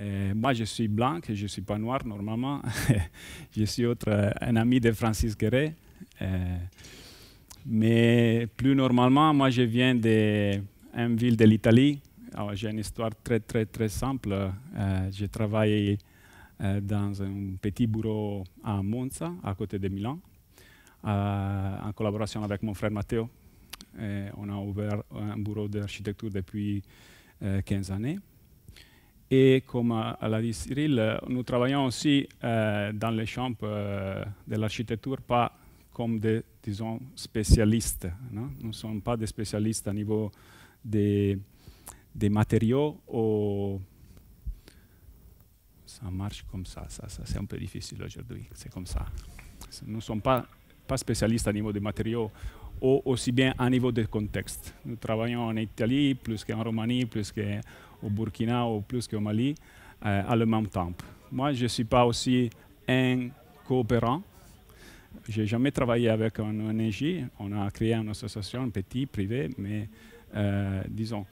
Euh, moi, je suis blanc, je ne suis pas noir normalement. je suis autre, euh, un ami de Francis Guéret. Euh, mais plus normalement, moi, je viens d'une ville de l'Italie. J'ai une histoire très, très, très simple. j'ai travaillé dans un petit bureau à Monza, à côté de Milan, en collaboration avec mon frère Matteo. on a ouvert un bureau d'architecture depuis 15 années. Et comme l'a dit Cyril, euh, nous travaillons aussi euh, dans les champs euh, de l'architecture, pas comme des disons, spécialistes. Non hein. nous ne sommes pas des spécialistes à niveau des, des matériaux. Ou... Ça marche comme ça, ça, c'est un peu difficile aujourd'hui, c'est comme ça. Nous ne sommes pas, pas spécialistes à niveau des matériaux ou aussi bien à niveau des contextes. Nous travaillons en Italie, plus qu'en Roumanie, plus qu'en au Burkina ou plus qu'au Mali euh, à le même temps. Moi, je ne suis pas aussi un coopérant. Je n'ai jamais travaillé avec un ONG. On a créé une association petite, privée, mais euh, disons,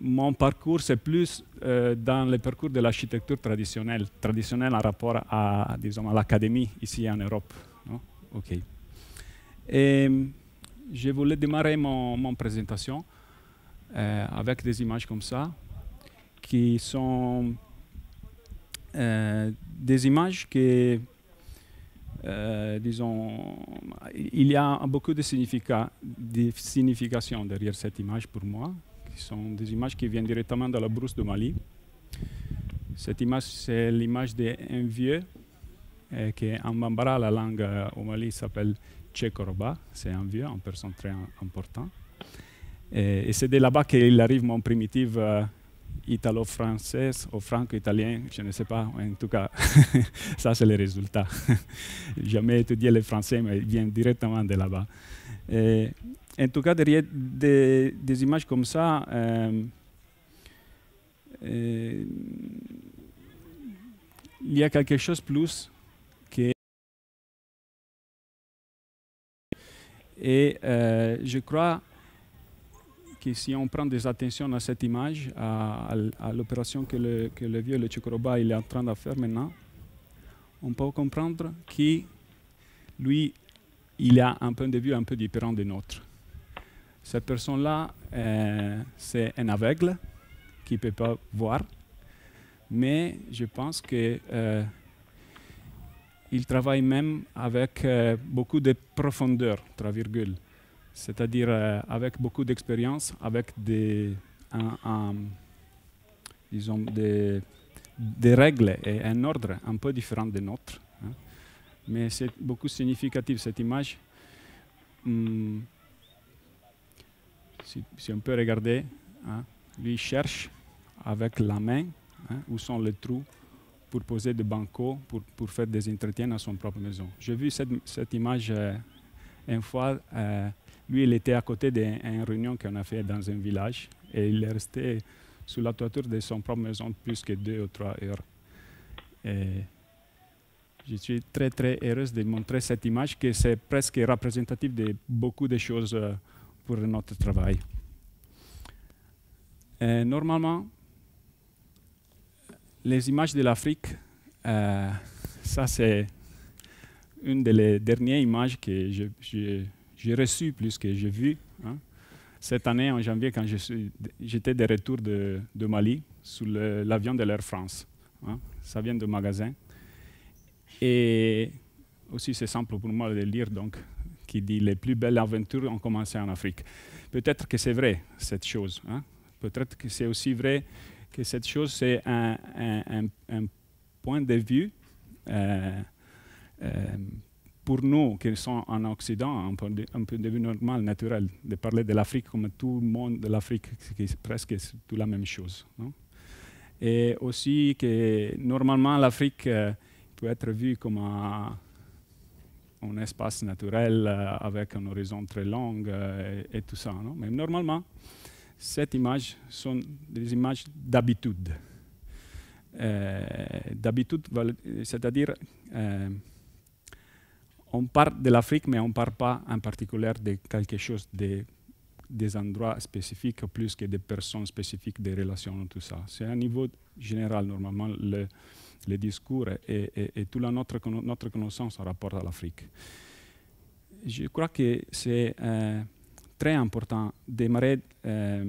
mon parcours, c'est plus euh, dans le parcours de l'architecture traditionnelle, traditionnelle en rapport à, disons, à l'académie ici en Europe. OK. Et je voulais démarrer mon, mon présentation euh, avec des images comme ça, qui sont euh, des images qui, euh, disons, il y a beaucoup de, signification significations derrière cette image pour moi, qui sont des images qui viennent directement de la brousse de Mali. Cette image, c'est l'image d'un vieux euh, qui, en bambara, la langue au Mali s'appelle Tchekoroba. C'est un vieux, une personne très important. Et, c'est de là-bas qu'il arrive mon primitive euh, italo-française ou franco-italien, je ne sais pas, en tout cas, ça c'est le résultat. Jamais étudié le français, mais il vient directement de là-bas. En tout cas, derrière des, images comme ça, euh, euh, il y a quelque chose plus que... Et je crois que si on prend des attentions à cette image, à, l'opération que le, vieux le Chikoroba est en train de faire maintenant, on peut comprendre qu'il lui, il a un point de vue un peu différent des nôtres. Cette personne-là, euh, c'est un aveugle qui ne peut pas voir, mais je pense qu'il euh, travaille même avec euh, beaucoup de profondeur, virgule c'est-à-dire euh, avec beaucoup d'expérience, avec des, un, un, des, des, règles et un ordre un peu différent des nôtres. Hein. Mais c'est beaucoup significatif cette image. Hmm. si, si, on peut regarder, hein, lui cherche avec la main hein, où sont les trous pour poser des bancos, pour, pour, faire des entretiens à son propre maison. J'ai vu cette, cette image euh, une fois euh, lui, il était à côté d'une réunion qu'on a fait dans un village et il est resté sous la toiture de son propre maison plus que deux ou trois heures. je suis très très heureuse de montrer cette image qui est presque représentative de beaucoup de choses euh, pour notre travail. normalement, les images de l'Afrique, euh, ça c'est une des dernières images que j'ai je j'ai reçu plus que j'ai vu. Hein. Cette année, en janvier, quand j'étais de retour de, Mali, sous l'avion de l'Air France. Hein. Ça vient de magasin. Et aussi, c'est simple pour moi de lire, donc, qui dit les plus belles aventures ont commencé en Afrique. Peut-être que c'est vrai, cette chose. Hein. Peut-être que c'est aussi vrai que cette chose, c'est un, point de vue euh, euh, pour nous qui sommes en Occident un peu, de, vue devenu normal, naturel, de parler de l'Afrique comme tout le monde de l'Afrique, c'est presque tout la même chose. Et aussi que normalement l'Afrique euh, peut être vue comme un, espace naturel euh, avec un horizon très long euh, et, tout ça. Mais normalement, cette image sont des images d'habitude. d'habitude, c'est-à-dire on parle de l'Afrique, mais on ne parle pas en particulier de quelque chose de, des endroits spécifiques plus que des personnes spécifiques, des relations, tout ça. C'est un niveau général, normalement, le, discours et, toute notre, connaissance en rapport à l'Afrique. Je crois que c'est euh, très important de démarrer euh,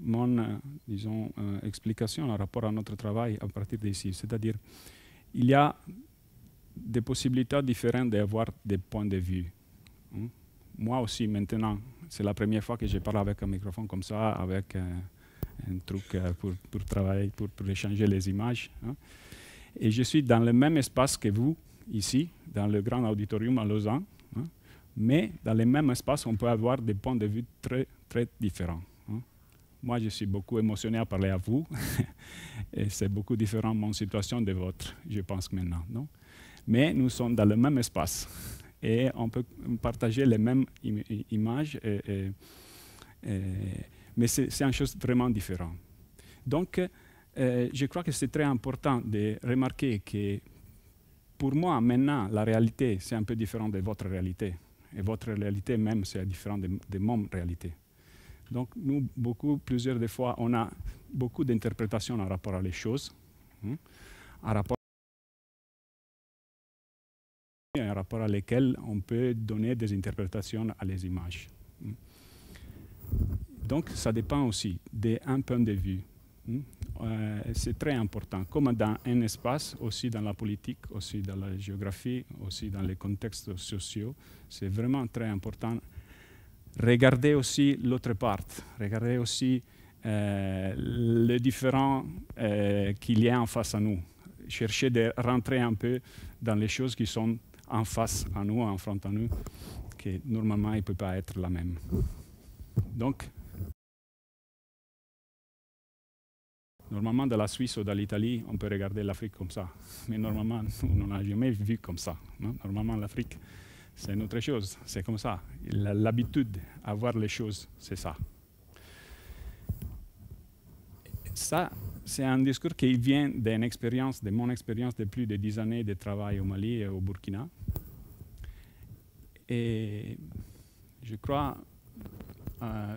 mon euh, disons, explication en rapport à notre travail à partir d'ici. C'est-à-dire, il y a des possibilités différentes d'avoir des points de vue. Hmm? Moi aussi, maintenant, c'est la première fois que je parle avec un microphone comme ça, avec euh, un truc euh, pour, travailler, pour, échanger les images. Hein. Et je suis dans le même espace que vous, ici, dans le grand auditorium à Lausanne. Hein. Mais dans le même espace, on peut avoir des points de vue très, très différents. Hein. Moi, je suis beaucoup émotionné à parler à vous. et c'est beaucoup différent mon situation de votre, je pense maintenant. Non? mais nous sommes dans le même espace et on peut partager les mêmes images, mais c'est une chose vraiment différente. Donc, euh, je crois que c'est très important de remarquer que pour moi, maintenant, la réalité, c'est un peu différent de votre réalité. Et votre réalité même, c'est différent de, mon réalité. Donc, nous, beaucoup, plusieurs des fois, on a beaucoup d'interprétations en rapport à les choses, hein, en rapport un rapport à lesquels on peut donner des interprétations à les images. Donc ça dépend aussi d'un point de vue. Euh, c'est très important, comme dans un espace, aussi dans la politique, aussi dans la géographie, aussi dans les contextes sociaux. C'est vraiment très important. Regardez aussi l'autre part, regardez aussi euh, le différent euh, qu'il y a en face à nous. Chercher de rentrer un peu dans les choses qui sont en face à nous, en front à nous, qui normalement ne peut pas être la même. Donc, normalement de la Suisse ou de l'Italie, on peut regarder l'Afrique comme ça. Mais normalement, on n'a jamais vu comme ça. Normalement, l'Afrique, c'est une autre chose. C'est comme ça. L'habitude à voir les choses, c'est ça. Ça, c'est un discours qui vient d'une expérience, de mon expérience de plus de dix années de travail au Mali et au Burkina. Et je crois euh,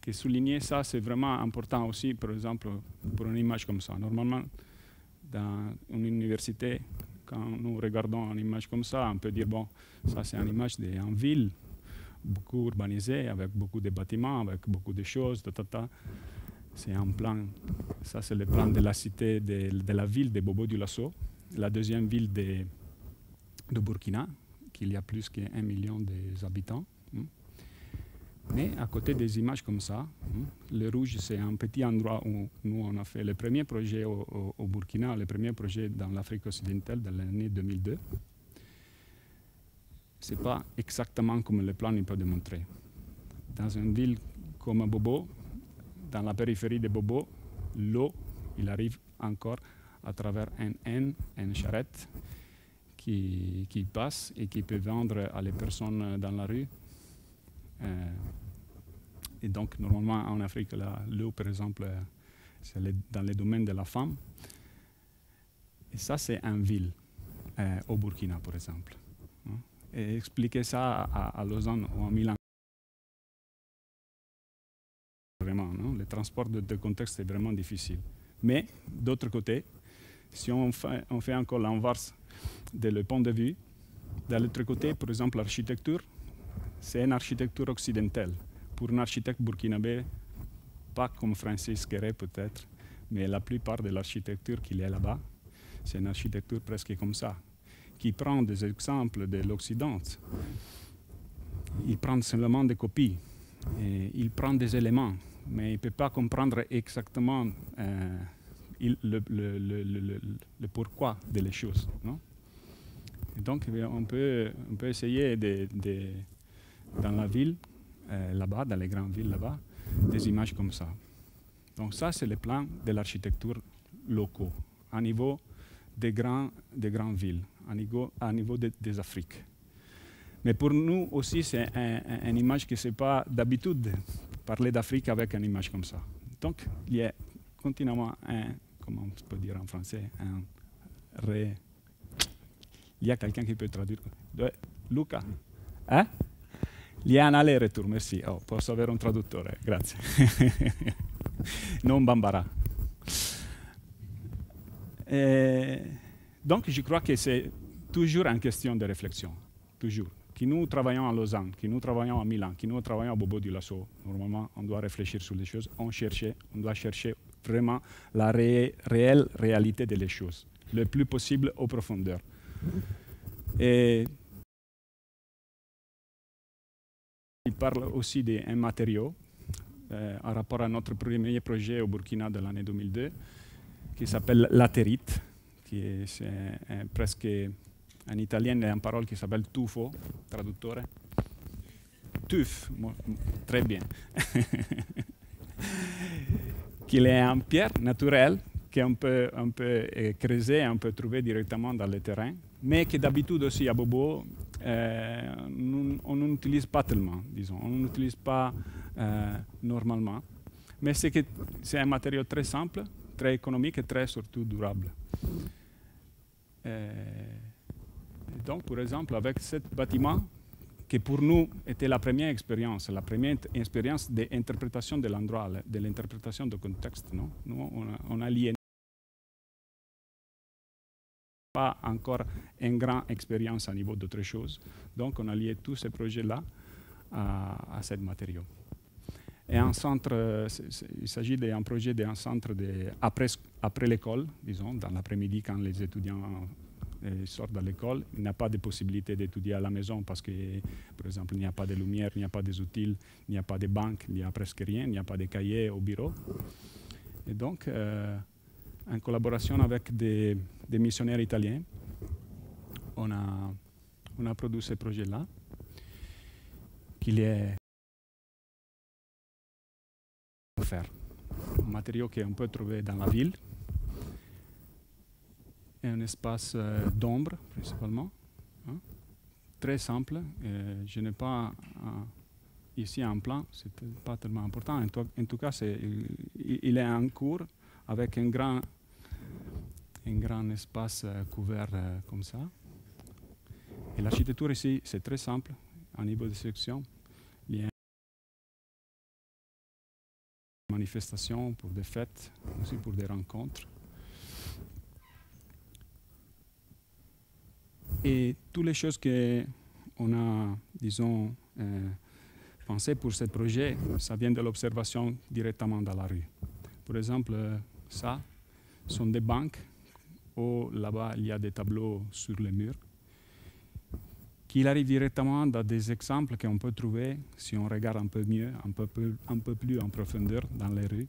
que souligner ça, c'est vraiment important aussi, par exemple, pour une image comme ça. Normalement, dans une université, quand nous regardons une image comme ça, on peut dire, bon, ça c'est une image d'une ville, beaucoup urbanisée, avec beaucoup de bâtiments, avec beaucoup de choses, ta, ta, ta. C'est un plan, ça c'est le plan de la cité, de, la ville de Bobo du Lasso, la deuxième ville de, de Burkina, qu'il y a plus qu'un million d'habitants. Hein. Mais à côté des images comme ça, hein, le rouge c'est un petit endroit où nous on a fait le premier projet au, Burkina, le premier projet dans l'Afrique occidentale dans l'année 2002. C'est pas exactement comme le plan il peut démontrer. Dans une ville comme Bobo, dans la périphérie de Bobo, l'eau, il arrive encore à travers un N, une charrette, qui, passe et qui peut vendre à les personnes dans la rue. Euh, et donc, normalement, en Afrique, l'eau, par exemple, euh, c'est dans les domaines de la femme. Et ça, c'est en ville, euh, au Burkina, par exemple. Hein. Et ça à, à Lausanne ou à Milan. transport de, contexte est vraiment difficile. Mais d'autre côté, si on fait, encore l'inverse de le point de vue, de l'autre côté, par exemple, l'architecture, c'est une architecture occidentale. Pour un architecte burkinabé, pas comme Francis Guéret peut-être, mais la plupart de l'architecture qu'il a là-bas, c'est une architecture presque comme ça, qui prend des exemples de l'Occident. Il prend seulement des copies, et il prend des éléments, mais il ne peut pas comprendre exactement euh, le, pourquoi de les choses. Non donc eh on peut, on peut essayer dans la ville, euh, là-bas, dans les grandes villes là-bas, des images comme ça. Donc ça, c'est le plan de l'architecture locaux, à niveau des, grands, des grandes villes, à niveau, à niveau des Afriques. Mais pour nous aussi, c'est une image qui c'est n'est pas d'habitude parler d'Afrique avec une image comme ça. Donc, il y a continuellement un, comment on peut dire en français, un ré... Il y a quelqu'un qui peut traduire. Luca. Hein? Il y a un aller-retour, merci. Oh, posso avoir un traducteur, hein. grazie. non Bambara. Euh, donc, je crois que c'est toujours une question de réflexion, toujours qui nous travaillons à Lausanne, qui nous travaillons à Milan, qui nous travaillons à Bobo du Lasso, normalement, on doit réfléchir sur les choses, on, on doit chercher vraiment la réelle réalité des choses, le plus possible aux profondeurs. Et il parle aussi d'un matériau, euh, en rapport à notre premier projet au Burkina de l'année 2002, qui s'appelle l'atérite, qui est presque In italiano è una parola che si chiama tufo, traduttore. Tuf, molto bene. qu'il est un pierre naturelle qu'on peut, un peut eh, creuser, on peut trouver directement dans le terrain, ma che d'habitude aussi à Bobo, non, eh, on n'utilise pas tellement, disons, on n'utilise pas euh, normalement. Mais c'est un matériau très simple, très économique e très surtout durable. Euh, donc, par exemple, avec ce bâtiment, qui pour nous était la première expérience, la première expérience d'interprétation de l'endroit, de l'interprétation du contexte. Non on a, on lié pas encore une grande expérience à niveau d'autre choses. Donc, on a lié tous ces projets-là à, à ce matériau. Et un centre, il s'agit d'un projet d'un centre de, après l'école, disons, dans l'après-midi, quand les étudiants il euh, sort de l'école, il n'a pas de possibilité d'étudier à la maison parce que, par exemple, il n'y a pas de lumière, il n'y a pas outils, il n'y a pas de banque, il n'y a presque rien, il n'y a pas de cahier au bureau. Et donc, euh, en collaboration avec des, missionnaires italiens, on a, produit ce projet-là, qu'il est faire. Un matériau qu'on peut trouver dans la ville, un espace euh, d'ombre principalement. Hein. Très simple. je n'ai pas ici un plan, c'est pas tellement important. En, tout cas, il, est en cours avec un grand, un grand espace euh, couvert euh, comme ça. Et l'architecture ici, c'est très simple, à niveau de section. Il y a des manifestation pour des fêtes, aussi pour des rencontres. Et toutes les choses qu'on a, disons, euh, pensées pour ce projet, ça vient de l'observation directement dans la rue. Par exemple, euh, ça, sont des banques où là-bas, il y a des tableaux sur les murs qui arrive directement dans des exemples qu'on peut trouver si on regarde un peu mieux, un peu plus, en profondeur dans les rues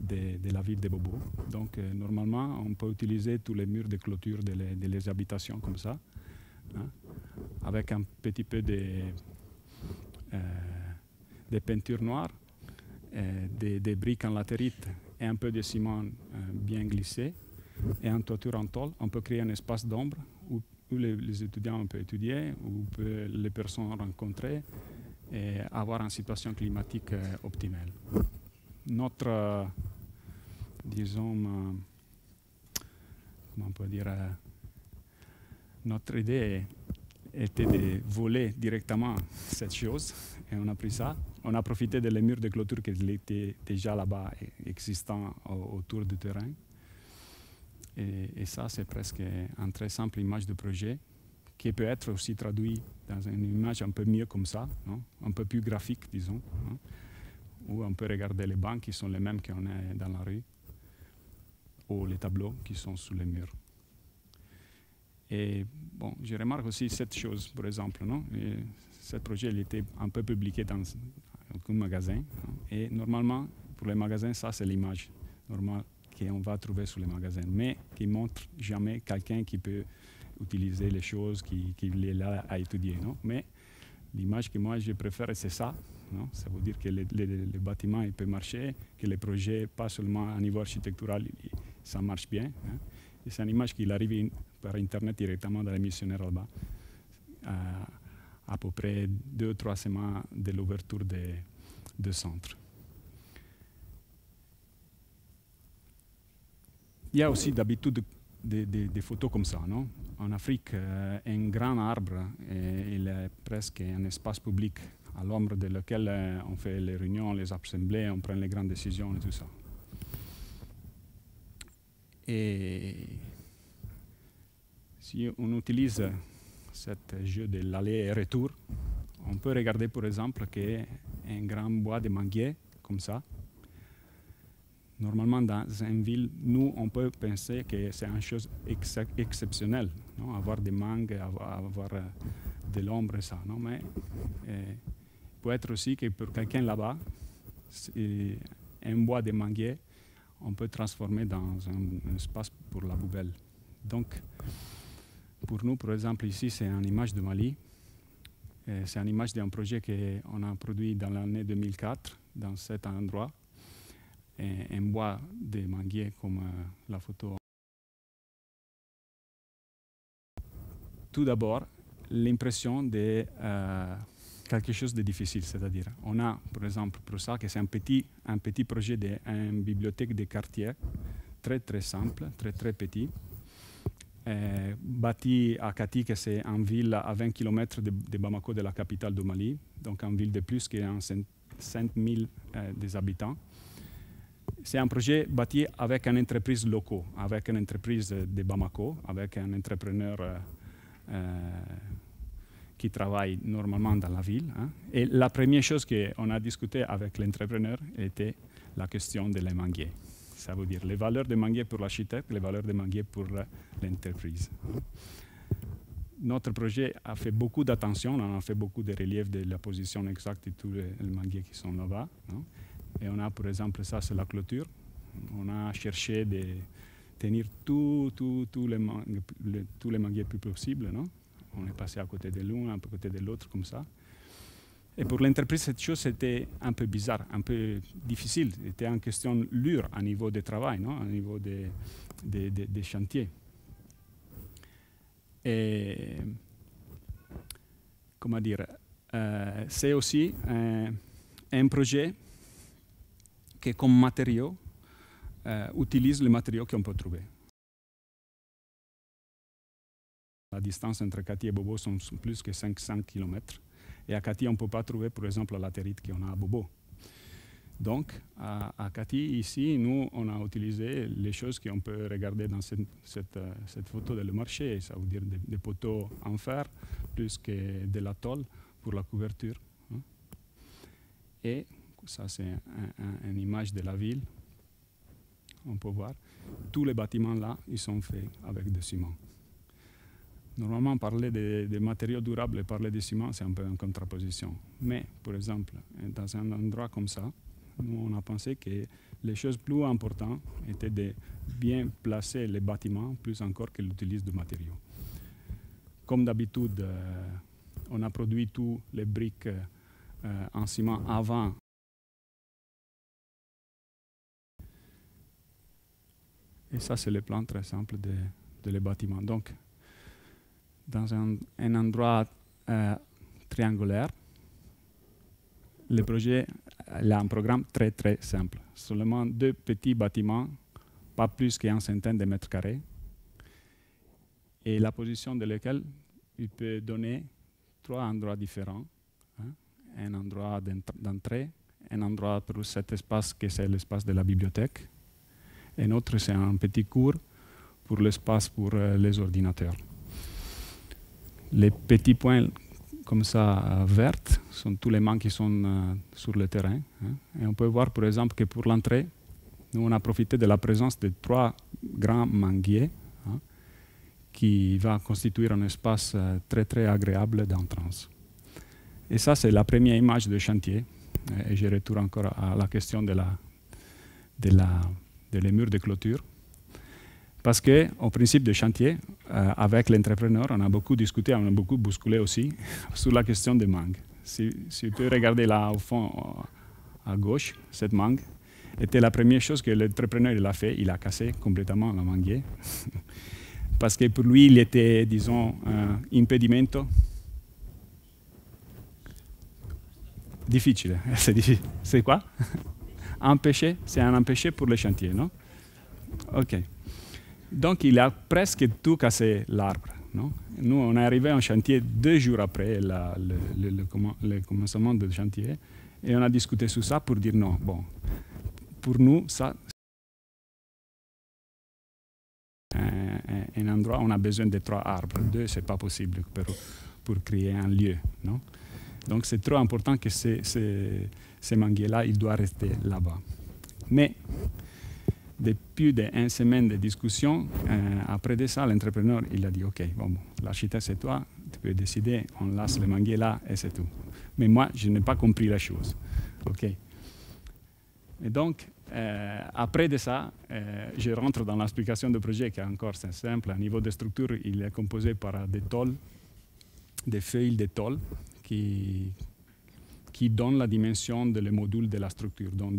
de, la ville de Bobo. Donc euh, normalement, on peut utiliser tous les murs de clôture des habitations comme ça. Hein, avec un petit peu de, euh, de peinture noire, euh, des, briques en latérite et un peu de ciment euh, bien glissé et un toiture en tôle. On peut créer un espace d'ombre où, les, étudiants peuvent étudier, où les personnes rencontrer et avoir une situation climatique euh, optimale. Notre, disons, comment on peut dire, notre idée était de voler directement cette chose et on a pris ça. On a profité des murs de clôture qui étaient déjà là-bas, existants autour du terrain. Et, ça, c'est presque une très simple image de projet qui peut être aussi traduit dans une image un peu mieux comme ça, un peu plus graphique, disons, Ou on peut regarder les bancs qui sont les mêmes qu'on a dans la rue, ou les tableaux qui sont sous les murs. Et bon, je remarque aussi cette chose, par exemple. Non ce projet il était un peu publié dans aucun magasin. Et normalement, pour les magasins, ça, c'est l'image normale qu'on va trouver sur les magasins, mais qui montre jamais quelqu'un qui peut utiliser les choses qu'il qui est là à étudier. Non mais l'image que moi, je préfère, c'est ça. Non ça veut dire que le, bâtiment il peut marcher, que les projets pas seulement à niveau architectural, ça marche bien. Hein? c'est une image qui arrive par Internet directement dans les missionnaires là-bas, à eh, peu près deux, trois semaines de l'ouverture du de centres. Il y a aussi d'habitude des, photos comme ça. Non en Afrique, euh, un grand arbre, euh, il est presque un espace public à l'ombre de lequel euh, on fait les réunions, les assemblées, on prend les grandes décisions et tout ça. Et si on utilise ce jeu de l'aller et retour, on peut regarder par exemple qu'un grand bois de manguier, comme ça, normalement dans une ville, nous, on peut penser que c'est une chose exceptionnelle, non? avoir des mangues, avoir, euh, de l'ombre, ça. Non? Mais euh, peut être aussi que pour quelqu'un là-bas, un bois de manguier, on peut transformer dans un, espace pour la poubelle. Donc, pour nous, par exemple, ici, c'est une image de Mali. C'est une image d'un projet qu'on a produit dans l'année 2004, dans cet endroit. Et un bois de manguier comme euh, la photo. Tout d'abord, l'impression de euh, quelque chose de difficile. C'est-à-dire, on a, par exemple, pour ça, que c'est un petit, un petit projet d'une bibliothèque de quartier, très très simple, très très petit, euh, bâti à Kati, que c'est une ville à 20 km de, Bamako, de la capitale du Mali, donc une ville de plus qui a 5000 des habitants. C'est un projet bâti avec une entreprise locale, avec une entreprise de Bamako, avec un entrepreneur. Euh, euh, qui travaillent normalement dans la ville. Hein. Et la première chose qu'on a discuté avec l'entrepreneur était la question des manguiers. Ça veut dire les valeurs des manguiers pour l'architecte, les valeurs des manguiers pour euh, l'entreprise. Notre projet a fait beaucoup d'attention, on a fait beaucoup de reliefs de la position exacte de tous les, manguiers qui sont là-bas. Hein. Et on a, par exemple, ça, c'est la clôture. On a cherché de tenir tous tout, les, les, tous les manguiers plus possible. Non on est passé à côté de l'un, à côté de l'autre, comme ça. Et pour l'entreprise, cette chose était un peu bizarre, un peu difficile. C'était en question lure à niveau de travail, non? à niveau des chantiers. Et comment dire, euh, c'est aussi euh, un projet qui, comme matériau, euh, utilise les matériaux qu'on peut trouver. La distance entre Cathy et Bobo sont plus que 500 km. Et à Cathy, on ne peut pas trouver, par exemple, la latérite qu'on a à Bobo. Donc, à, Cathy, ici, nous, on a utilisé les choses qu'on peut regarder dans cette, euh, photo de le marché, ça veut dire des, poteaux en fer plus que de la tôle pour la couverture. Hein. Et ça, c'est une image de la ville. On peut voir, tous les bâtiments là, ils sont faits avec du ciment. Normalement, parler des matériaux durables et parler du ciment, c'est un peu en contraposition. Mais, par exemple, dans un endroit comme ça, on a pensé que les choses plus importantes étaient de bien placer les bâtiments, plus encore que l'utilisation de matériaux. Comme d'habitude, euh, on a produit tous les briques euh, en ciment avant. Et ça, c'est le plan très simple de les bâtiments. Donc, dans un, endroit euh, triangulaire. Le projet a un programme très très simple. Seulement deux petits bâtiments, pas plus qu'un centaine de mètres carrés. Et la position de laquelle il peut donner trois endroits différents. Hein. Un endroit d'entrée, un endroit pour cet espace qui c'est l'espace de la bibliothèque. Un autre, c'est un petit cours pour l'espace pour euh, les ordinateurs. Les petits points comme ça euh, verts, sont tous les mains qui sont euh, sur le terrain. Hein. Et on peut voir par exemple que pour l'entrée, nous on a profité de la présence de trois grands manguiers hein, qui va constituer un espace euh, très très agréable d'entrance. Et ça c'est la première image de chantier. Et je retourne encore à la question de la, de murs de clôture. Parce qu'au principe de chantier, euh, avec l'entrepreneur, on a beaucoup discuté, on a beaucoup bousculé aussi sur la question des mangues. Si, si vous regardez là au fond, à gauche, cette mangue était la première chose que l'entrepreneur a fait. Il a cassé complètement la mangue. Parce que pour lui, il était, disons, un impedimento difficile. Hein, c'est C'est quoi Empêcher, c'est un empêcher pour le chantier, non Ok. Donc il a presque tout cassé l'arbre. Nous, on est arrivé en chantier deux jours après le, le, commencement du chantier et on a discuté sur ça pour dire non, bon, pour nous, ça, un, un endroit, on a besoin de trois arbres. Deux, n'est pas possible pour, créer un lieu. Donc c'est trop important que ces, ces, ces manguiers-là, ils doivent rester là-bas. Mais de plus d'une semaine de discussion, euh, après de ça, l'entrepreneur, il a dit, OK, bon, l'architecte, c'est toi, tu peux décider, on laisse le manguer là et c'est tout. Mais moi, je n'ai pas compris la chose. OK. Et donc, euh, après de ça, euh, je rentre dans l'explication du projet, qui est encore simple. à niveau de structure, il est composé par des tôles, des feuilles de tôle qui, qui donnent la dimension des modules de la structure. Donc,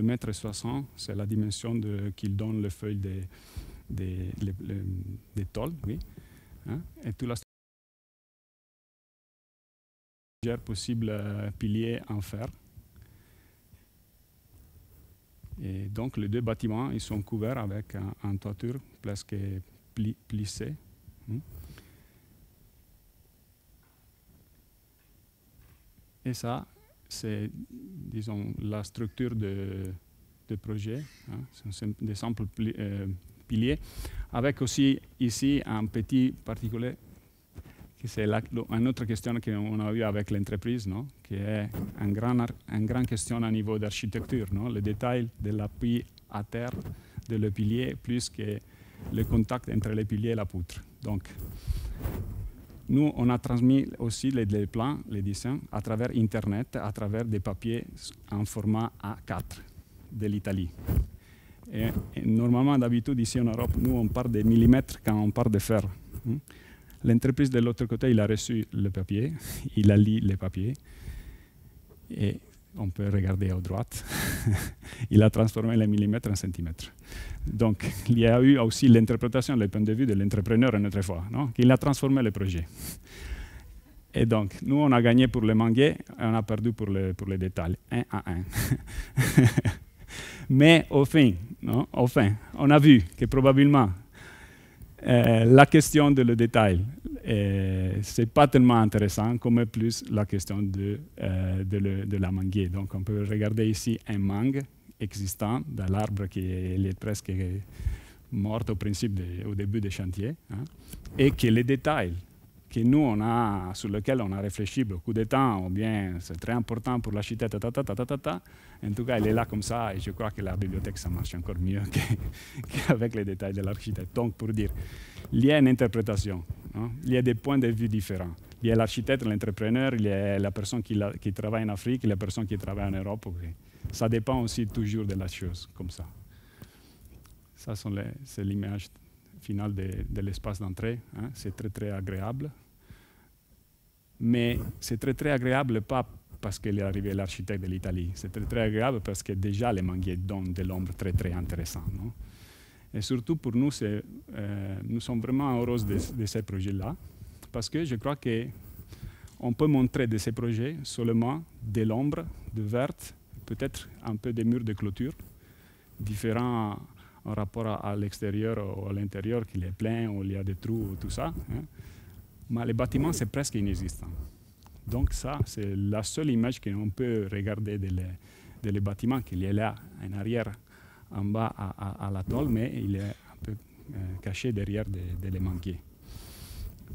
2,60 m, c'est la dimension qu'il donne les feuille des, des, tôles. Oui. Hein, et tout la possibles euh, piliers en fer. Et donc les deux bâtiments ils sont couverts avec un, toiture presque plissée. Hein. Et ça, c'est, disons, la structure de, de projet. Hein, des simples euh, piliers, avec aussi ici un petit particulier qui c'est une autre question qu'on a eue avec l'entreprise, qui est une grande un grand question à niveau d'architecture, non? le détail de l'appui à terre de le pilier plus que le contact entre les piliers et la poutre. Donc, nous, on a transmis aussi les, plans, les dessins, à travers Internet, à travers des papiers en format A4 de l'Italie. normalement, d'habitude, ici en Europe, nous, on parle des millimètres quand on parle de fer. Hein. L'entreprise de l'autre côté, il a reçu le papier, il a lu les papiers. Et on peut regarder à droite, il a transformé les millimètres en centimètres. Donc, il y a eu aussi l'interprétation, le point de vue de l'entrepreneur une autre fois, non qu'il a transformé le projet. Et donc, nous, on a gagné pour le et on a perdu pour, le, pour les détails, un à un. Mais au fin, on a vu que probablement euh, la question de le détail, ce n'est pas tellement intéressant comme plus la question de, euh, de, la mangue. Donc on peut regarder ici un mangue existant dans l'arbre qui est, presque mort au, principe au début des chantiers hein, et que les détails que nous, on a, sur lequel on a réfléchi beaucoup de temps, ou bien c'est très important pour l'architecte, ta, ta, ta, en tout cas, elle est là comme ça et je crois que la bibliothèque, ça marche encore mieux qu'avec les détails de l'architecte. Donc, pour dire, il y a une interprétation, hein. il y a des points de vue différents. Il y a l'architecte, l'entrepreneur, il y a la personne qui, qui, travaille en Afrique, la personne qui travaille en Europe. Ça dépend aussi toujours de la chose, comme ça. Ça, c'est l'image finale de, l'espace d'entrée. Hein. C'est très, très agréable. Mais c'est très, très agréable, pas parce qu'il est arrivé l'architecte de l'Italie. C'est très, agréable parce que déjà les manguiers donnent de l'ombre très intéressant. et surtout pour nous, euh, nous sommes vraiment heureux de, ces projets-là parce que je crois que on peut montrer de ces projets seulement de l'ombre, de verte, peut-être un peu des murs de clôture, différents en rapport à, l'extérieur ou à l'intérieur, qu'il est plein, ou il y a des trous, ou tout ça. Hein. Mais les bâtiments, c'est presque inexistant. Donc ça, c'est la seule image qu'on peut regarder des bâtiments, qu'il est là, en arrière, en bas à, à, l'atoll, mais il est un peu euh, caché derrière des, des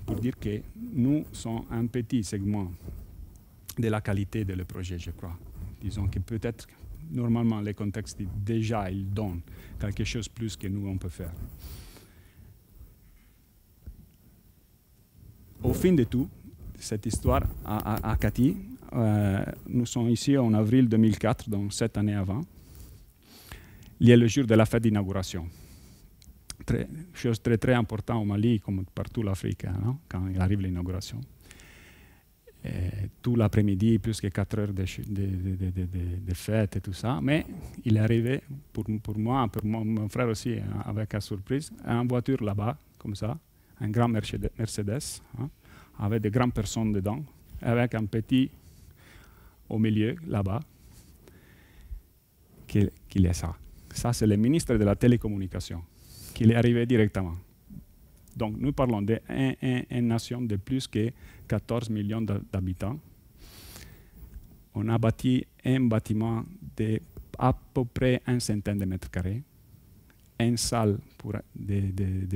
Pour dire que nous sommes un petit segment de la qualité de le projet, je crois. Disons que peut-être, normalement, les contextes, déjà, ils donnent quelque chose plus que nous, on peut faire. Au fin de tout, cette histoire à, à, Cathy. Euh, nous sommes ici en avril 2004, donc sept années avant. Il y le jour de la fête d'inauguration. chose très très importante au Mali, comme partout l'Afrique, hein, quand il arrive l'inauguration. Tout l'après-midi, plus que 4 heures de, fête et tout ça. Mais il est arrivé, pour, moi, pour mon, frère aussi, hein, avec la surprise, en voiture là-bas, comme ça, un grand Mercedes. Mercedes hein avec des grandes personnes dedans, avec un petit au milieu, là-bas, qu'il est ça. Ça, c'est le ministre de la télécommunication, qui est arrivé directement. Donc, nous parlons d'une nation de plus que 14 millions d'habitants. On a bâti un bâtiment de à peu près un centaine de mètres carrés, une salle pour des,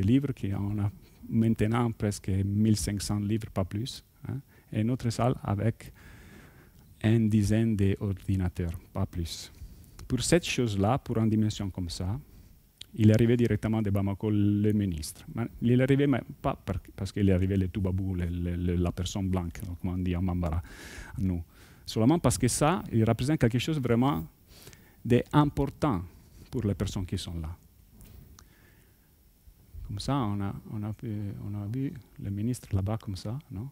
livres qu'on a maintenant presque 1500 livres, pas plus. Hein, et notre salle avec une dizaine d'ordinateurs, pas plus. Pour cette chose-là, pour une dimension comme ça, il est arrivé directement de Bamako le ministre. Mais il arrivé, mais pas parce qu'il arrivé le Toubabou, la personne blanche, comme on dit en Mambara, nous. Seulement parce que ça, il représente quelque chose vraiment d'important pour les personnes qui sont là comme ça, on a, on vu, le ministre là-bas comme ça. Non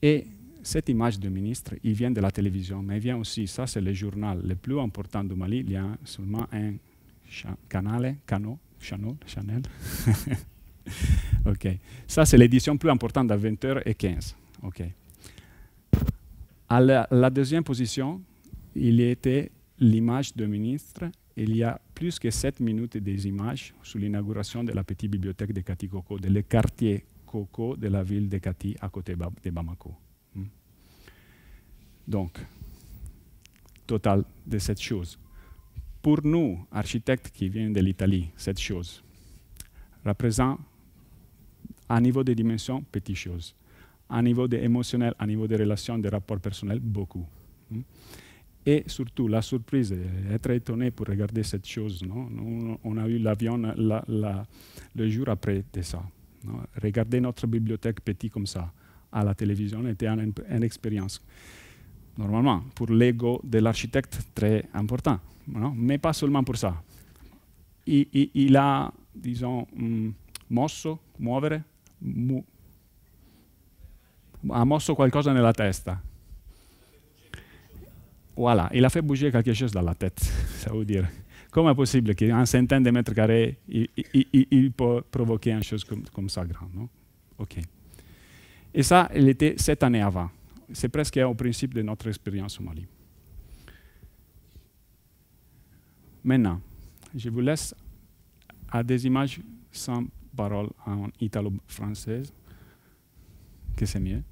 Et cette image du ministre, il vient de la télévision, mais il vient aussi, ça c'est le journal le plus important du Mali, il y a seulement un canal, canot, chanel. Chanel ok, ça c'est l'édition plus importante à 20h15. Ok. À la, deuxième position, il y était l'image du ministre il y a plus que sept minutes des images sur l'inauguration de la petite bibliothèque de Kati Coco, de le quartier Coco de la ville de Kati à côté de Bamako. Hmm. Donc, total de cette chose. Pour nous, architectes qui viennent de l'Italie, cette chose représente à niveau de dimension, petite chose. À niveau émotionnel, à niveau de relations, de rapports personnels, beaucoup. Hmm. Et surtout, la surprise, euh, être étonné pour regarder cette chose. Non on a eu l'avion le jour après de ça. regarder notre bibliothèque petit comme ça à la télévision était une, expérience. Normalement, pour l'ego de l'architecte, très important. Mais pas seulement pour ça. Il, a, disons, hum, mosso, muovere, mu, ha mosso dans la tête voilà, il a fait bouger quelque chose dans la tête, ça veut dire. Comment est possible qu'un centaine de mètres carrés, il, peut provoquer une chose comme, ça grand, Ok. Et ça, il était sept années avant. C'est presque au principe de notre expérience au Mali. Maintenant, je vous laisse à des images sans parole en italo-française, que c'est mieux.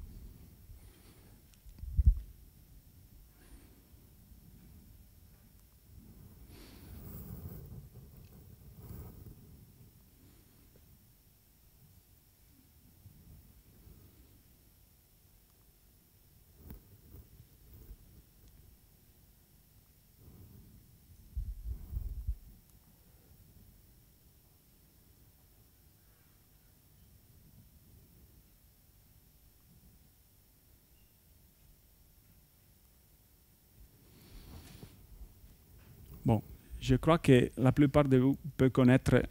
Bon, je crois que la plupart de vous peuvent connaître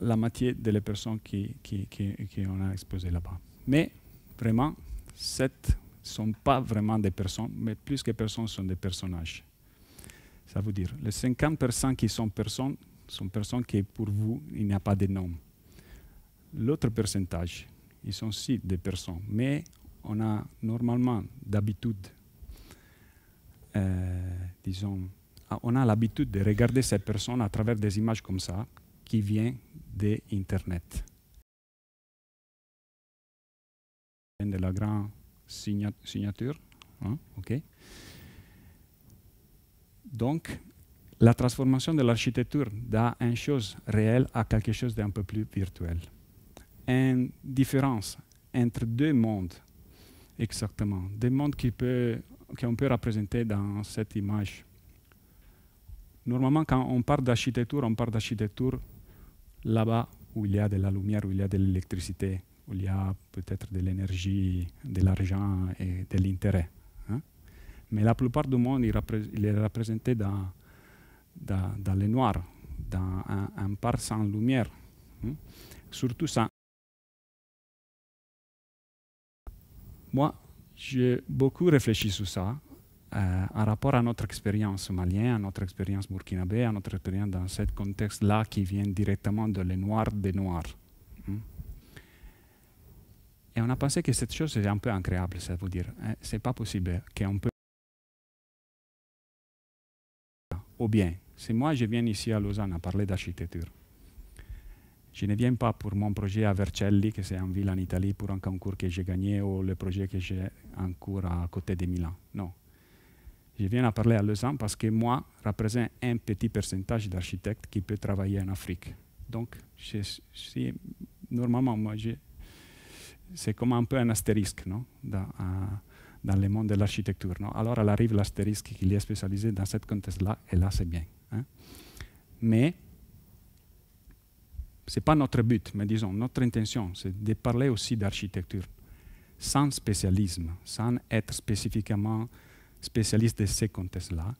la moitié des personnes qui, qui, qui, qui on a exposé là-bas. Mais vraiment, 7 ne sont pas vraiment des personnes, mais plus que personnes sont des personnages. Ça veut dire, les 50% qui sont personnes sont personnes qui, pour vous, il n'y a pas de nom. L'autre pourcentage, ils sont aussi des personnes, mais on a normalement d'habitude, euh, disons, ah, on a l'habitude de regarder cette personne à travers des images comme ça qui viennent d'Internet. de la grande signature. Hein, Donc, la transformation de l'architecture d'une chose réelle à quelque chose d'un peu plus virtuel. Une différence entre deux mondes, exactement, Des mondes qu'on peut, peut représenter dans cette image Normalement, quand on parle d'architecture, on parle d'architecture là-bas où il y a de la lumière, où il y a de l'électricité, où il y a peut-être de l'énergie, de l'argent et de l'intérêt. Hein. Mais la plupart du monde, il, est représenté dans, dans, le noir, dans un, un parc sans lumière, hein. surtout ça. Moi, j'ai beaucoup réfléchi sur ça en eh, rapport à notre expérience malienne, à notre expérience burkinabé, à notre expérience dans ce contexte-là qui vient directement de les noirs des noirs. Hmm? Et on a pensé que cette chose est un peu incréable, ça veut dire. Hein? C'est pas possible qu'on peut. Ou bien, si moi je viens ici à Lausanne à parler d'architecture, je ne viens pas pour mon projet à Vercelli, que c'est une ville en Italie, pour un concours que j'ai gagné, ou le projet que j'ai en cours à côté de Milan. Non. Je viens à parler à Lausanne parce que moi, je représente un petit pourcentage d'architectes qui peut travailler en Afrique. Donc, normalement, moi, c'est comme un peu un astérisque non? Dans, le monde de l'architecture. Alors, elle arrive l'astérisque qui est spécialisé dans cette contexte-là, et là, c'est bien. Hein. Mais, ce n'est pas notre but, mais disons, notre intention, c'est de parler aussi d'architecture, sans spécialisme, sans être spécifiquement spécialiste de ces contextes-là.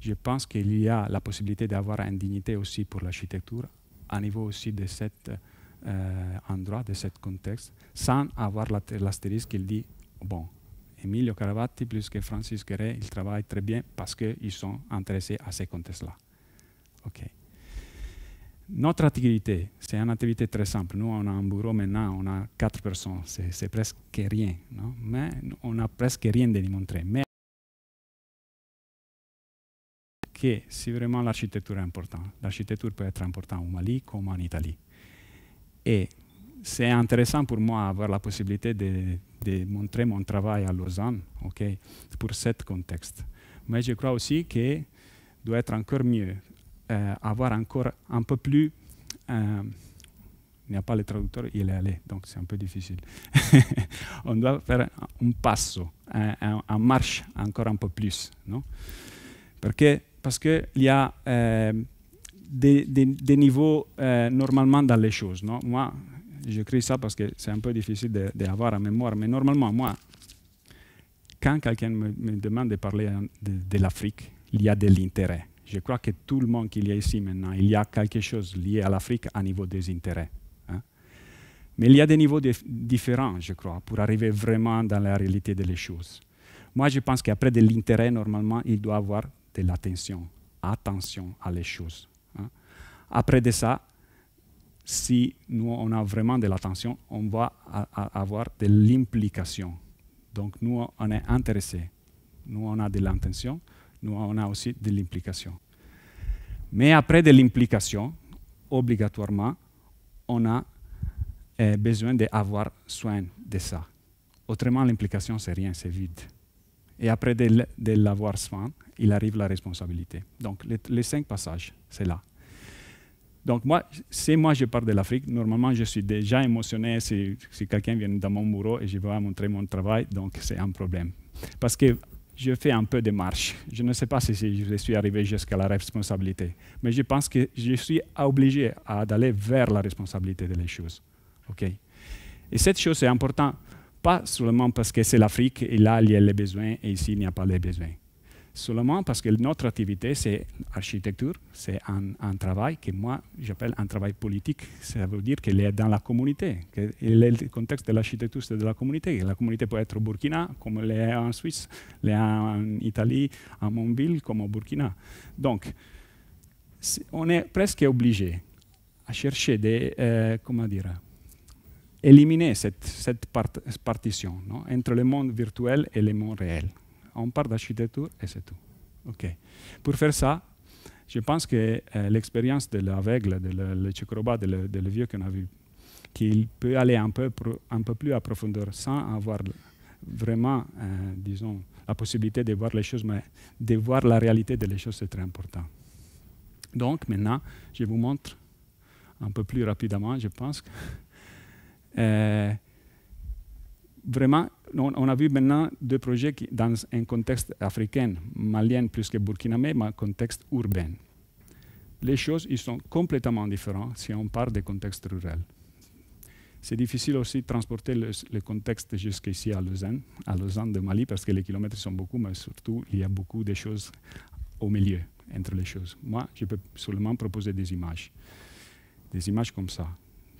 Je pense qu'il y a la possibilité d'avoir une dignité aussi pour l'architecture, à niveau aussi de cet euh, endroit, de cet contexte, sans avoir l'astérisque qu'il dit bon, Emilio Caravatti plus que Francis Guéret, ils travaillent très bien parce qu'ils sont intéressés à ces contextes-là. Notre activité, c'est une activité très simple. Nous, on a un bureau maintenant, on a quatre personnes, c'est presque rien. Mais on n'a presque rien de démontrer. Mais que c'est vraiment l'architecture importante. L'architecture peut être importante au Mali comme en Italie. Et c'est intéressant pour moi d'avoir la possibilité de, montrer mon travail à Lausanne pour ce contexte. Mais je crois aussi que doit être encore mieux, euh, avoir encore un peu plus... Euh, il n'y a pas le traducteur, il est allé, donc c'est un peu difficile. On doit faire un passo, un, marche encore un peu plus, non? que parce qu'il y a euh, des, niveaux euh, normalement dans les choses. Non? Moi, j'écris ça parce que c'est un peu difficile d'avoir de, en mémoire, mais normalement, moi, quand quelqu'un me, demande de parler de, l'Afrique, il y a de l'intérêt. Je crois que tout le monde qu'il y a ici maintenant, il y a quelque chose lié à l'Afrique à niveau des intérêts. Hein. Mais il y a des niveaux différents, je crois, pour arriver vraiment dans la réalité des choses. Moi, je pense qu'après de l'intérêt, normalement, il doit y avoir de l'attention. Attention à les choses. Hein. Après de ça, si nous on a vraiment de l'attention, on va avoir de l'implication. Donc nous, on est intéressé. Nous, on a de l'attention. Nous, on a aussi de l'implication. Mais après de l'implication, obligatoirement, on a eh, besoin d'avoir soin de ça. Autrement, l'implication, c'est rien, c'est vide. Et après de l'avoir soin, il arrive la responsabilité. Donc les, cinq passages, c'est là. Donc moi, si moi je parle de l'Afrique, normalement je suis déjà émotionné si, quelqu'un vient dans mon bureau et je veux montrer mon travail, donc c'est un problème. Parce que je fais un peu de marche. Je ne sais pas si je suis arrivé jusqu'à la responsabilité, mais je pense que je suis obligé d'aller vers la responsabilité des choses. Ok. Et cette chose est importante, pas seulement parce que c'est l'Afrique et là il y a les besoins et ici il n'y a pas les besoins seulement parce que notre activité, c'est architecture, c'est un, travail que moi j'appelle un travail politique. Ça veut dire qu'il est dans la communauté. Que le contexte de l'architecture, c'est de la communauté. La communauté peut être au Burkina, comme elle est en Suisse, elle est en Italie, à Montville, comme au Burkina. Donc, on est presque obligé à chercher des. Euh, comment dire éliminer cette, cette partition entre le monde virtuel et le monde réel on parle d'architecture et c'est tout. Ok. Pour faire ça, je pense que euh, l'expérience de l'aveugle, de le, le de le, vieux qu'on a vu, qu'il peut aller un peu, plus à profondeur sans avoir vraiment, euh, disons, la possibilité de voir les choses, mais de voir la réalité des choses, c'est très important. Donc maintenant, je vous montre un peu plus rapidement, je pense, euh, vraiment, on, a vu maintenant deux projets qui, dans un contexte africain, malien plus que burkinabé, mais un contexte urbain. Les choses ils sont complètement différentes si on parle des contextes ruraux. C'est difficile aussi de transporter le, contexte jusqu'ici à Lausanne, à Lausanne de Mali, parce que les kilomètres sont beaucoup, mais surtout, il y a beaucoup de choses au milieu, entre les choses. Moi, je peux seulement proposer des images. Des images comme ça,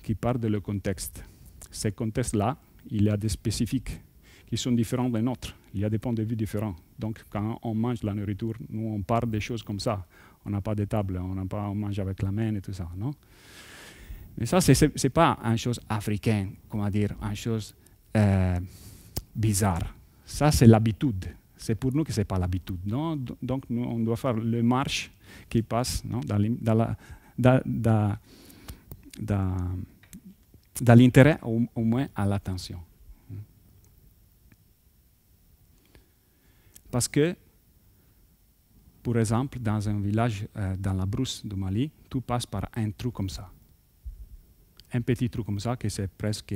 qui parlent de le contexte. Ces contextes-là, il y a des spécifiques qui sont différents des nôtres. Il y a des points de vue différents. Donc, quand on mange la nourriture, nous, on parle des choses comme ça. On n'a pas de table, on, pas, on mange avec la main et tout ça, non Mais ça, ce n'est pas une chose africaine, comment dire, une chose euh, bizarre. Ça, c'est l'habitude. C'est pour nous que ce n'est pas l'habitude, non Donc, nous, on doit faire le marche qui passe non dans, la... Dans l'intérêt au, moins à l'attention. Parce que, pour exemple, dans un village euh, dans la brousse du Mali, tout passe par un trou comme ça. Un petit trou comme ça, qui c'est presque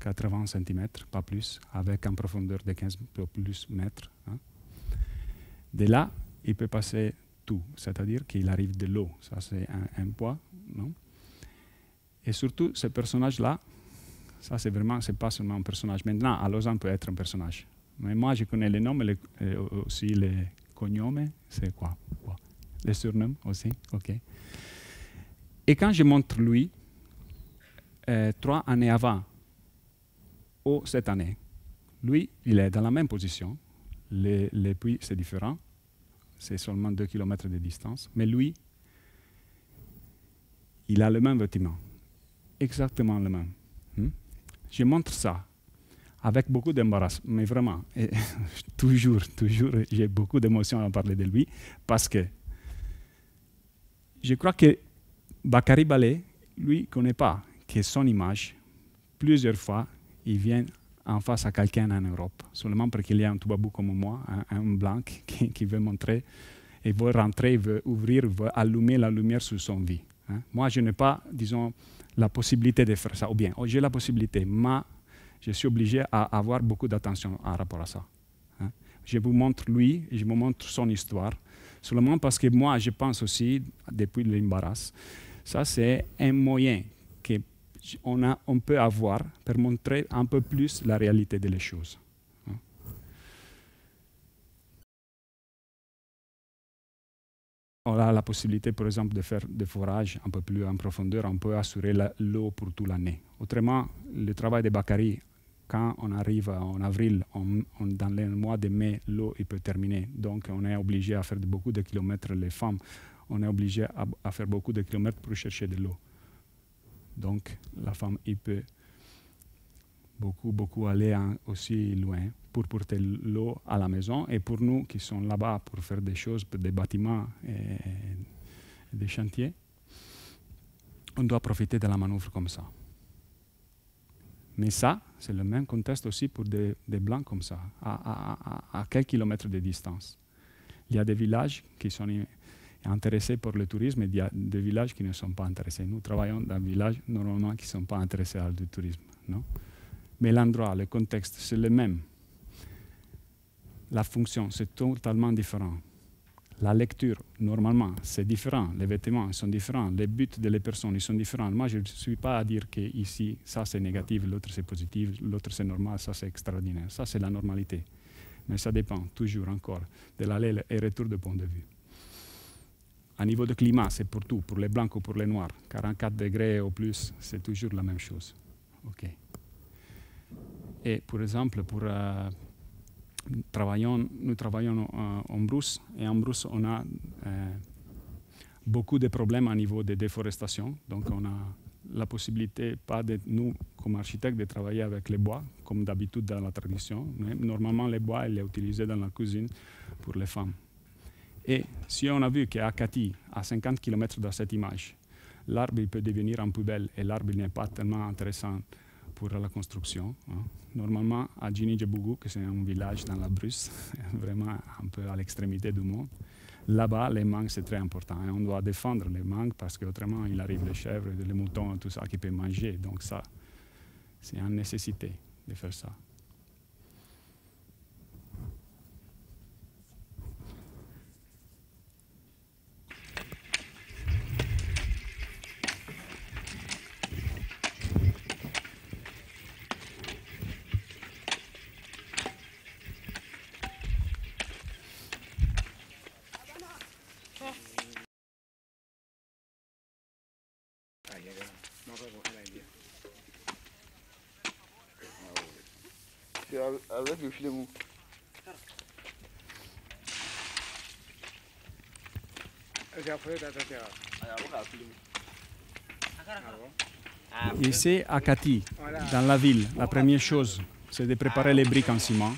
80 cm, pas plus, avec une profondeur de 15 plus mètres. Hein. De là, il peut passer tout, c'est-à-dire qu'il arrive de l'eau. Ça, c'est un, un poids. Non? Et surtout, ce personnage-là, ça c'est vraiment, c'est pas seulement un personnage. Maintenant, à Lausanne peut être un personnage. Mais moi, je connais les noms, les, et euh, aussi les cognoms, c'est quoi, Le Les surnoms aussi, ok. Et quand je montre lui, euh, trois années avant, ou cette année, lui, il est dans la même position. Les, les puits, c'est différent. C'est seulement 2 km de distance. Mais lui, il a le même vêtement exactement le même. Hmm? Je montre ça avec beaucoup d'embarras, mais vraiment, et toujours, toujours, j'ai beaucoup d'émotion à parler de lui, parce que je crois que Bakary Balé, lui, ne connaît pas que son image, plusieurs fois, il vient en face à quelqu'un en Europe, seulement parce qu'il y a un Toubabou comme moi, un, blanc qui, veut montrer, et veut rentrer, veut ouvrir, veut allumer la lumière sur son vie. Hein. Moi, je n'ai pas, disons, la possibilité de faire ça, ou bien oh, j'ai la possibilité, mais je suis obligé à avoir beaucoup d'attention en rapport à ça. Hein. Je vous montre lui, je vous montre son histoire, seulement parce que moi, je pense aussi, depuis l'embarras, ça c'est un moyen qu'on on peut avoir pour montrer un peu plus la réalité des choses. on a la possibilité, par exemple, de faire des forages un peu plus en profondeur. On peut assurer l'eau pour toute l'année. Autrement, le travail des baccaries, quand on arrive en avril, dans le mois de mai, l'eau peut terminer. Donc, on est obligé à faire beaucoup de kilomètres, les femmes, on est obligé à, à faire beaucoup de kilomètres pour chercher de l'eau. Donc, la femme, il peut beaucoup, beaucoup aller aussi loin pour porter l'eau à la maison et pour nous qui sommes là-bas pour faire des choses, des bâtiments et des chantiers, on doit profiter de la manœuvre comme ça. Mais ça, c'est le même contexte aussi pour des, blancs comme ça, à, à, à, quelques kilomètres de distance. Il y a des villages qui sont intéressés pour le tourisme et il y a des villages qui ne sont pas intéressés. Nous travaillons dans des villages normalement qui ne sont pas intéressés par tourisme. Non? mais l'endroit, le contexte, c'est le même. La fonction, c'est totalement différent. La lecture, normalement, c'est différent. Les vêtements sont différents. Les buts des personnes ils sont différents. Moi, je ne suis pas à dire que ici, ça c'est négatif, l'autre c'est positif, l'autre c'est normal, ça c'est extraordinaire. Ça, c'est la normalité. Mais ça dépend toujours encore de l'aller et retour de point de vue. À niveau de climat, c'est pour tout, pour les blancs ou pour les noirs. 44 degrés ou plus, c'est toujours la même chose. OK. Et par exemple, pour, euh, nous travaillons euh, en, brousse et en brousse, on a euh, beaucoup de problèmes au niveau de déforestation. Donc, on a la possibilité, pas nous comme architectes, de travailler avec les bois, comme d'habitude dans la tradition. normalement, les bois, ils sont utilisé dans la cuisine pour les femmes. Et si on a vu qu'à Cathy, à 50 km de cette image, l'arbre peut devenir en poubelle et l'arbre n'est pas tellement intéressant pour la construction. Hein. Normalement, à Djinidjebougou, qui c'est un village dans la brusse, vraiment un peu à l'extrémité du monde, là-bas, les mangues, c'est très important. on doit défendre les mangues parce qu'autrement, il arrive les chèvres, les moutons, tout ça qui peuvent manger. Donc ça, c'est une nécessité de faire ça. Ici, à Kati, dans la ville, la première chose, c'est de préparer les briques en ciment.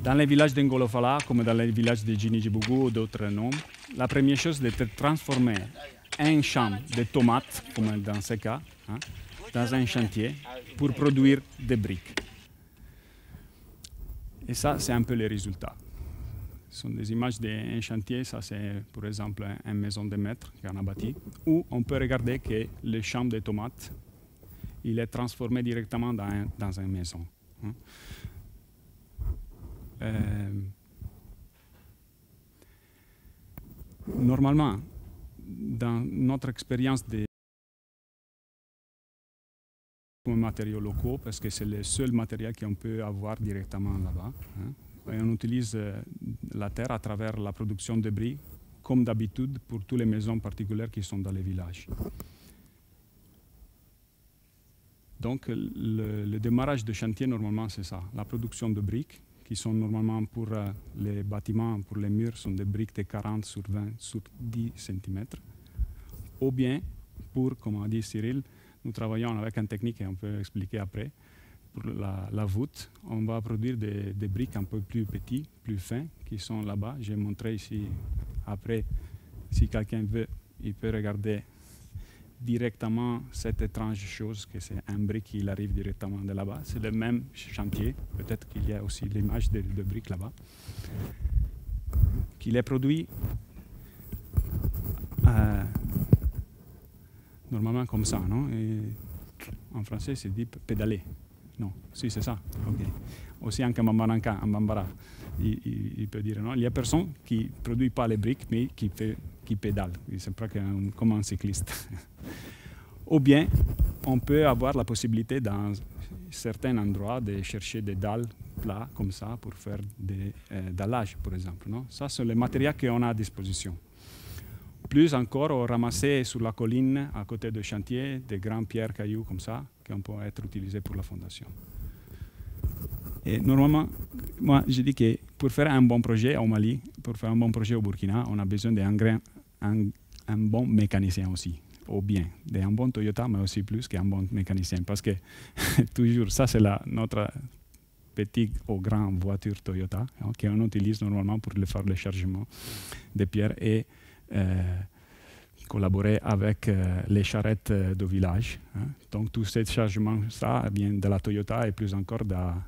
Dans les villages d'Engolofala, comme dans les villages de Djinijibougou ou d'autres noms, la première chose c'est de transformer un champ de tomates, comme dans ce cas, hein, dans un chantier pour produire des briques. Et ça, c'est un peu les résultats. Ce sont des images d'un chantier, ça c'est par exemple une maison de maître en a bâti, où on peut regarder que le champ de tomates, il est transformé directement dans, dans une maison. Hein. Euh, normalement, dans notre expérience de comme matériaux locaux parce que c'est le seul matériel qu'on peut avoir directement là-bas. Hein. et on utilise euh, la terre à travers la production de briques, comme d'habitude pour toutes les maisons particulières qui sont dans les villages. Donc le, démarrage de chantier, normalement, c'est ça, la production de briques qui sont normalement pour euh, les bâtiments, pour les murs, sont des briques de 40 sur 20 sur 10 cm. Ou bien, pour, comme a dit Cyril, nous travaillons avec une technique et on peut expliquer après. Pour la, voûte, on va produire des, briques un peu plus petites, plus fines, qui sont là-bas. J'ai montré ici. Après, si quelqu'un veut, il peut regarder directement cette étrange chose que c'est un brique qui arrive directement de là-bas. C'est le même chantier. Peut-être qu'il y a aussi l'image de, de briques là-bas. Qu'il est produit normalement comme ça, non En français, c'est dit pédaler. Non, si c'est ça. Ok. Aussi en Kamambaranka, en Bambara, il, peut dire non. Il y a personne qui ne produit pas les briques, mais qui, fait, qui pédale. C'est comme un cycliste. Ou bien, on peut avoir la possibilité dans certains endroits de chercher des dalles plats comme ça pour faire des euh, dallages, par exemple. Non? Ça, c'est les matériaux qu'on a à disposition plus encore, on ramassait sur la colline, à côté de chantier, des grands pierres cailloux comme ça, qui peut être utilisés pour la fondation. Et normalement, moi, je dis que pour faire un bon projet au Mali, pour faire un bon projet au Burkina, on a besoin d'un un, un bon mécanicien aussi ou bien, d'un bon Toyota, mais aussi plus qu'un bon mécanicien. Parce que toujours, ça c'est notre petite ou grande voiture Toyota hein, qu'on utilise normalement pour le faire le chargement des pierres et euh, collaborer avec euh, les charrettes euh, de village. Hein. Donc tout ce changement ça vient de la Toyota et plus encore dans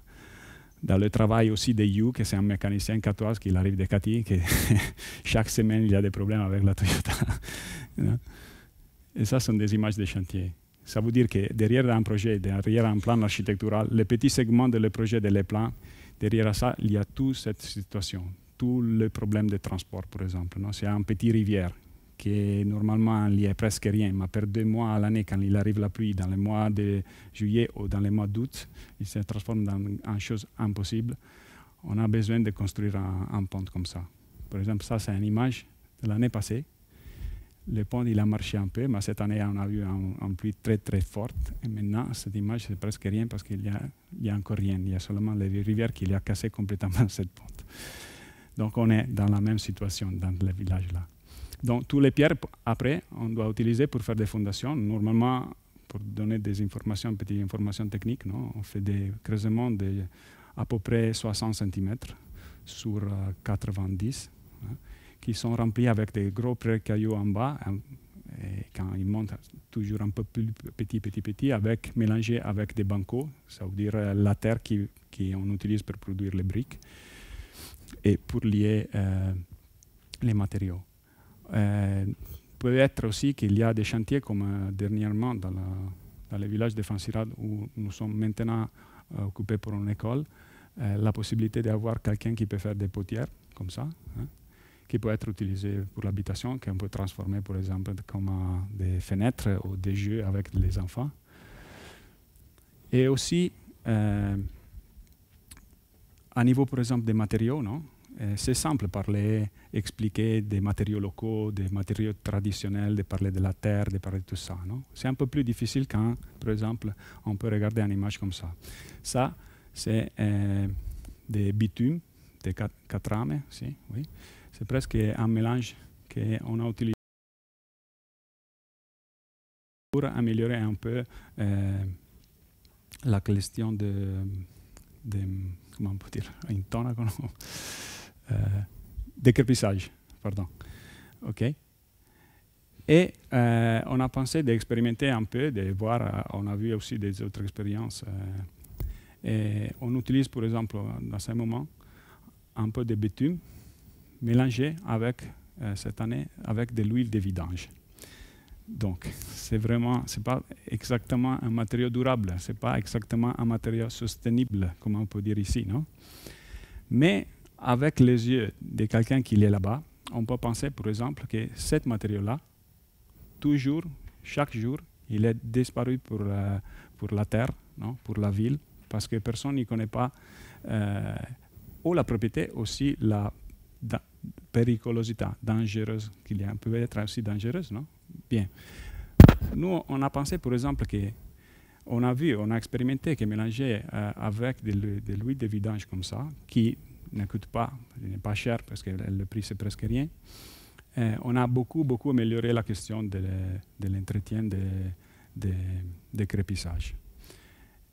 le travail aussi de You, qui est un mécanicien catoise qui arrive de Cathy, qui chaque semaine il y a des problèmes avec la Toyota. Hein. et ça, sont des images de chantier. Ça veut dire que derrière un projet, derrière un plan architectural, les petits segments de le projet, de les plans, derrière ça, il y a toute cette situation tous les problèmes de transport, par exemple. C'est un petit rivière qui normalement n'y a presque rien, mais pendant deux mois à l'année, quand il arrive la pluie, dans les mois de juillet ou dans les mois d'août, il se transforme dans chose impossible. On a besoin de construire un, pont comme ça. Par exemple, ça c'est une image de l'année passée. Le pont il a marché un peu, mais cette année on a eu une pluie très très forte. Et maintenant, cette image c'est presque rien parce qu'il n'y a, encore rien. Il y a seulement les rivières qui a cassé complètement cette pont. Donc on est dans la même situation dans le village-là. Donc tous les pierres, après, on doit utiliser pour faire des fondations. Normalement, pour donner des informations, petites informations techniques, on fait des creusements de à peu près 60 cm sur 90, euh, hein, qui sont remplis avec des gros cailloux en bas, hein, et quand ils montent toujours un peu plus petit, petit, petit, avec, mélangé avec des bancos, ça veut dire euh, la terre qu'on qui utilise pour produire les briques et pour lier euh, les matériaux. Euh, peut être aussi qu'il y a des chantiers comme euh, dernièrement dans, dans, le village de Fansirad où nous sommes maintenant occupés pour une école, la possibilité d'avoir quelqu'un qui peut faire des potières comme ça, hein, qui peut être utilisé pour l'habitation, qu'on peut transformer par exemple comme des fenêtres ou des jeux avec les enfants. Et aussi, à niveau, par exemple, des matériaux, non euh, c'est simple parler, expliquer des matériaux locaux, des matériaux traditionnels, de parler de la terre, de parler de tout ça. C'est un peu plus difficile quand, par exemple, on peut regarder une image comme ça. Ça, c'est euh, des bitumes, des quatre, si, oui. C'est presque un mélange qu'on a utilisé pour améliorer un peu euh, la question de de comment on peut dire, intonacono, euh, décrépissage, pardon. Ok. Et eh, on a pensé d'expérimenter un peu, de voir, eh, on a vu aussi des autres expériences. Eh, on utilise, par exemple, dans ce moment, un peu de bitume mélangé avec, cette année, avec de l'huile de vidange. Donc, c'est vraiment, c'est pas exactement un matériau durable, c'est pas exactement un matériau sostenible, comme on peut dire ici, non Mais avec les yeux de quelqu'un qui est là-bas, on peut penser, par exemple, que ce matériau-là, toujours, chaque jour, il est disparu pour la, euh, pour la terre, non pour la ville, parce que personne n'y connaît pas euh, ou la propriété, aussi la da, dangereuse, qu'il y a. peut être aussi dangereuse, non bien. Nous, on a pensé, par exemple, que on a vu, on a expérimenté que mélanger euh, avec de, l'huile de vidange comme ça, qui ne coûte pas, n'est pas cher parce que le, prix c'est presque rien, euh, on a beaucoup, beaucoup amélioré la question de, l'entretien des de, de crépissages.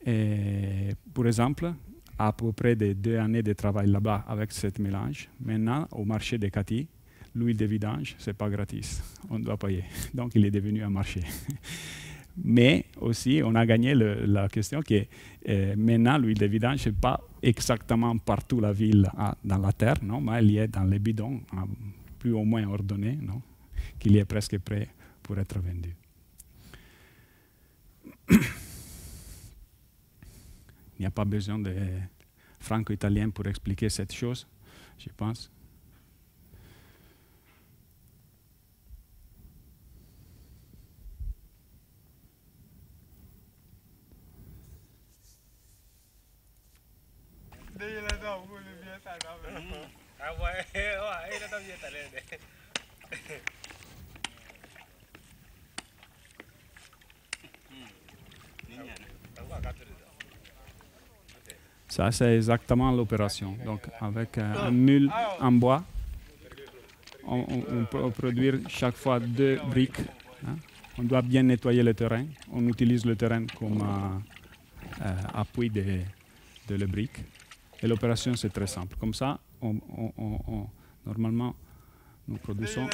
Et, par exemple, à peu près deux années de travail là-bas avec ce mélange, maintenant au marché des Cathy, l'huile de vidange, ce pas gratis, on doit payer. Donc il est devenu un marché. Mais aussi, on a gagné la question que euh, maintenant, l'huile de vidange n'est pas exactement partout la ville dans la terre, non, mais elle est dans les bidons, plus ou moins ordonnés, non, qu'il est presque prêt pour être vendu. Il n'y a pas besoin de franco-italien pour expliquer cette chose, je pense. Ça, c'est exactement l'opération. Donc, avec euh, un ah. mule en bois, on, peut produire chaque fois deux briques. Hein. On doit bien nettoyer le terrain. On utilise le terrain comme euh, euh, appui de, de la brique. Et l'opération, c'est très simple. Comme ça, on, normalement, nous produisons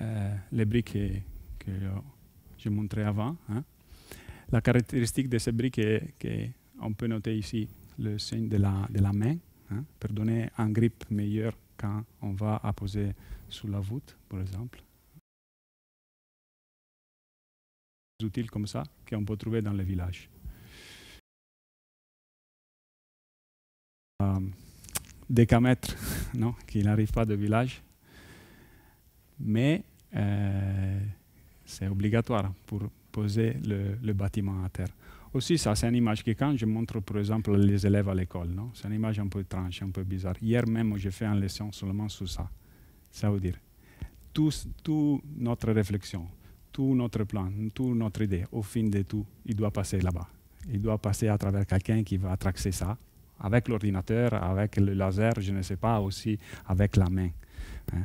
euh, les briques que, euh, j'ai montrées avant. Hein. La caractéristique de ces briques est qu'on peut noter ici le signe de la, de la main hein. pour donner un grip meilleur quand on va apposer sous la voûte, par exemple. Des outils comme ça qu'on peut trouver dans les villages. Euh, des camètres, non, qui n'arrivent pas de village. Mais euh, c'est obligatoire pour poser le, bâtiment à terre. Aussi, ça, c'est une image que quand je montre, par exemple, les élèves à l'école, non, c'est une image un peu étrange, un peu bizarre. Hier même, j'ai fait une leçon seulement sur ça. Ça veut dire, toute tout notre réflexion, tout notre plan, toute notre idée, au fin de tout, il doit passer là-bas. Il doit passer à travers quelqu'un qui va tracer ça, avec l'ordinateur, avec le laser, je ne sais pas, aussi avec la main. Hein.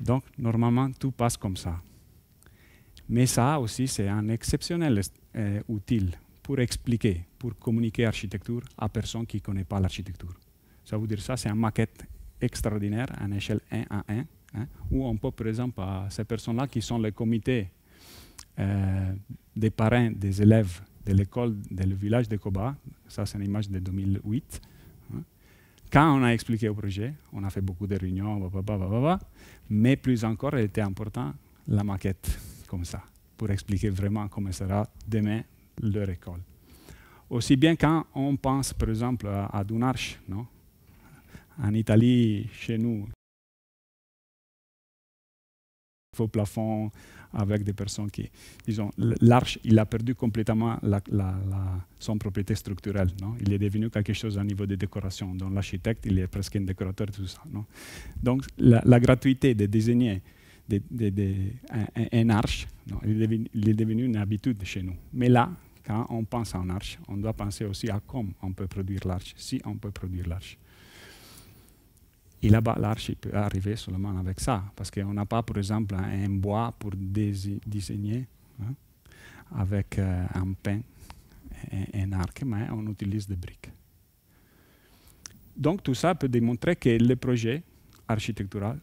Donc, normalement, tout passe comme ça. Mais ça aussi, c'est un exceptionnel utile, euh, outil pour expliquer, pour communiquer architecture à personne qui ne connaît pas l'architecture. Ça veut dire ça, c'est une maquette extraordinaire à une échelle hein, 1 à 1, où on peut, par exemple, à ces personnes-là qui sont les comités euh, des parents des élèves l'école du village de Koba, ça c'est une image de 2008. Hein. Quand on a expliqué au projet, on a fait beaucoup de réunions, bah, bah, bah, mais plus encore, il était important la maquette comme ça, pour expliquer vraiment comment sera demain leur école. Aussi bien quand on pense, par exemple, à, à non en Italie, chez nous, faux plafond, avec des personnes qui, disons, l'arche, il a perdu complètement la, son propriété structurelle. Non il est devenu quelque chose à niveau de décoration. Donc l'architecte, il est presque un décorateur, tout ça. Non Donc la, gratuité de désigner un, arche, il, est devenu, une habitude chez nous. Mais là, quand on pense à un arche, on doit penser aussi à comment on peut produire l'arche, si on peut produire l'arche. Et là-bas, l'archi peut arriver seulement avec ça, parce qu'on n'a pas, par exemple, un bois pour dessiner hein, avec euh, un pain et un arc, mais on utilise des briques. Donc tout ça peut démontrer que le projet architectural,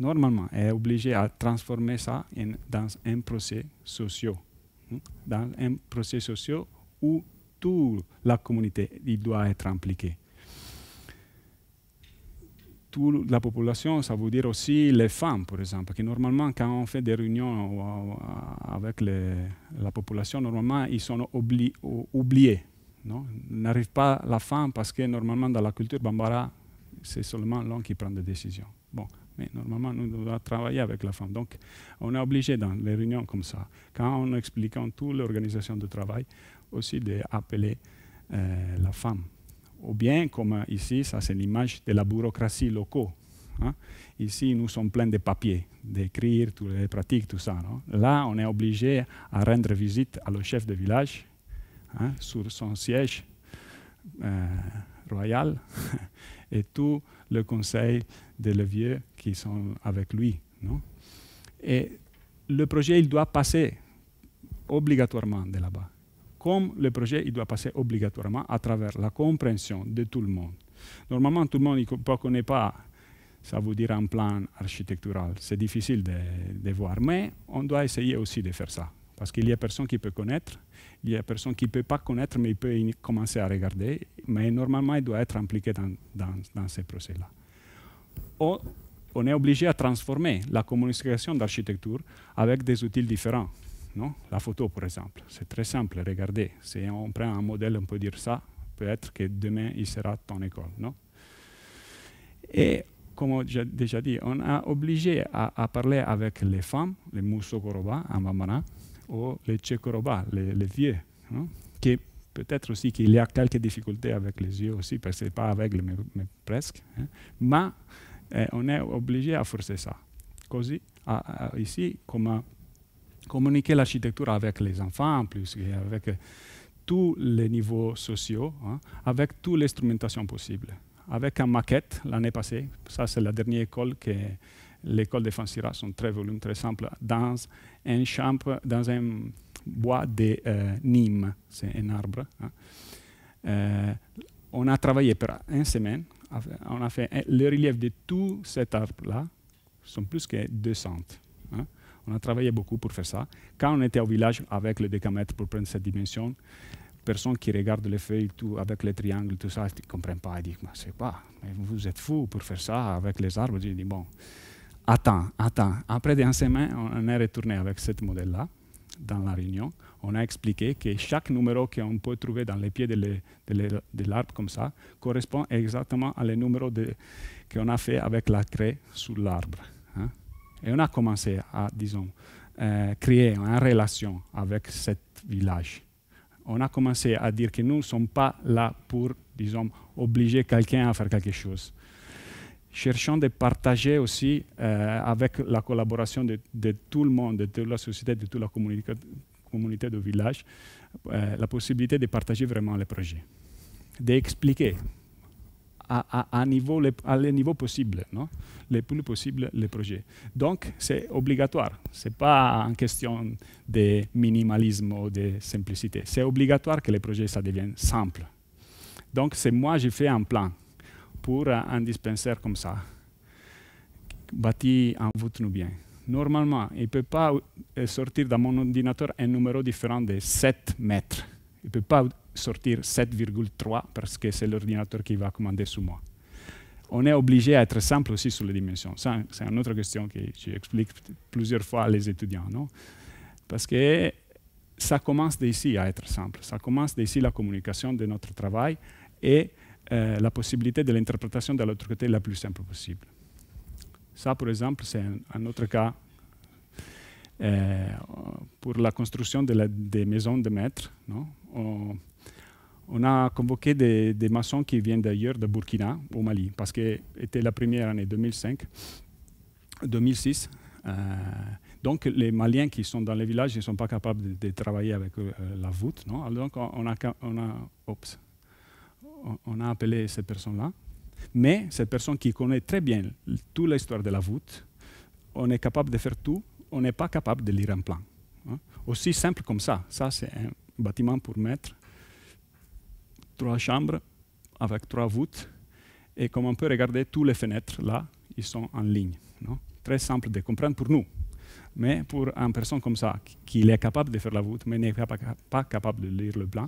normalement, est obligé à transformer ça dans un procès social. Hein, dans un procès social où toute la communauté doit être impliquée la population, ça veut dire aussi les femmes, par exemple, qui normalement, quand on fait des réunions euh, euh, avec la population, normalement, ils sont oubli oubliés. N'arrive pas la femme parce que normalement, dans la culture bambara, c'est seulement l'homme qui prend des décisions. Bon, mais normalement, nous devons travailler avec la femme. Donc, on est obligé dans les réunions comme ça, quand on explique toute l'organisation de travail, aussi d'appeler euh, la femme ou bien, comme ici, ça c'est l'image de la bureaucratie locaux hein. Ici, nous sommes pleins de papiers, d'écrire toutes les pratiques, tout ça. Là, on est obligé à rendre visite à le chef de village hein, sur son siège euh, royal et tout le conseil des vieux qui sont avec lui. Et le projet, il doit passer obligatoirement de là-bas comme le projet il doit passer obligatoirement à travers la compréhension de tout le monde. Normalement, tout le monde ne connaît pas, ça veut dire un plan architectural. C'est difficile de, voir, mais on doit essayer aussi de faire ça. Parce qu'il y a personne qui peut connaître, il y a personne qui ne peut pas connaître, mais il peut commencer à regarder. Mais normalement, il doit être impliqué dans, dans ces procès-là. On est obligé à transformer la communication d'architecture avec des outils différents. La photo, par exemple, c'est très simple. Regardez, si on prend un modèle, on peut dire ça. Peut-être que demain, il sera ton école. Et comme j'ai déjà dit, on a obligé à, parler avec les femmes, les moussokorobas, en à ou les Tchekoroba, les, vieux, qui peut-être aussi qu'il y a quelques difficultés avec les yeux aussi, parce que ce pas avec, mais, presque. Hein. Mais eh, on est obligé à forcer ça. ici, comme communiquer l'architecture avec les enfants plus, avec tous les niveaux sociaux, hein, avec toute l'instrumentation possible, Avec un maquette l'année passée, ça c'est la dernière école que l'école de Fancira, sont très volumes, très simples, dans un champ, dans un bois de euh, Nîmes, c'est un arbre. Hein. Euh, on a travaillé pour une semaine, on a fait le relief de tout cet arbre-là, sont plus que 200. On a travaillé beaucoup pour faire ça. Quand on était au village avec le décamètre pour prendre cette dimension, personne qui regarde les feuilles tout, avec les triangles, tout ça, ne comprend pas. Il dit bah, mais c'est quoi mais Vous êtes fous pour faire ça avec les arbres. J'ai dit, bon, attends, attends. Après des enseignements, on est retourné avec ce modèle-là dans la réunion. On a expliqué que chaque numéro qu'on peut trouver dans les pieds de l'arbre comme ça correspond exactement à les numéros qu'on a fait avec la craie sur l'arbre. Et on a commencé à, disons, euh, créer une relation avec ce village. On a commencé à dire que nous ne sommes pas là pour, disons, obliger quelqu'un à faire quelque chose. Cherchons de partager aussi euh, avec la collaboration de, tout le monde, de toute la société, de toute la communauté de village, euh, la possibilité de partager vraiment les projets, d'expliquer à, à, niveau, à le plus possible le projet. Donc, c'est obligatoire. Ce n'est pas une question de minimalisme ou de simplicité. C'est obligatoire que le projet ça devienne simple. Donc, c'est moi, j'ai fait un plan pour un, dispensaire comme ça, bâti en voûte bien. Normalement, il ne peut pas sortir dans mon ordinateur un numéro différent de 7 mètres. Il ne peut pas sortir 7,3 parce que c'est l'ordinateur qui va commander sous moi. On est obligé à être simple aussi sur les dimensions. c'est une autre question que j'explique plusieurs fois aux les étudiants. Non parce que ça commence d'ici à être simple. Ça commence d'ici la communication de notre travail et euh, la possibilité de l'interprétation de l'autre côté la plus simple possible. Ça, par exemple, c'est un, autre cas euh, pour la construction de des maisons de maître. Non on, a convoqué des, maçons qui viennent d'ailleurs, de Burkina, au Mali, parce que c'était la première année 2005, 2006. Euh, donc les Maliens qui sont dans les villages ne sont pas capables de, travailler avec euh, la voûte. donc on a, on, a, on a appelé cette personne là Mais cette personne qui connaît très bien toute l'histoire de la voûte, on est capable de faire tout, on n'est pas capable de lire un plan. Hein. Aussi simple comme ça, ça c'est bâtiment pour mettre trois chambres avec trois voûtes. Et comme on peut regarder, toutes les fenêtres là, ils sont en ligne. Très simple de comprendre pour nous. Mais pour une personne comme ça, qui est capable de faire la voûte, mais n'est pas capable de lire le plan,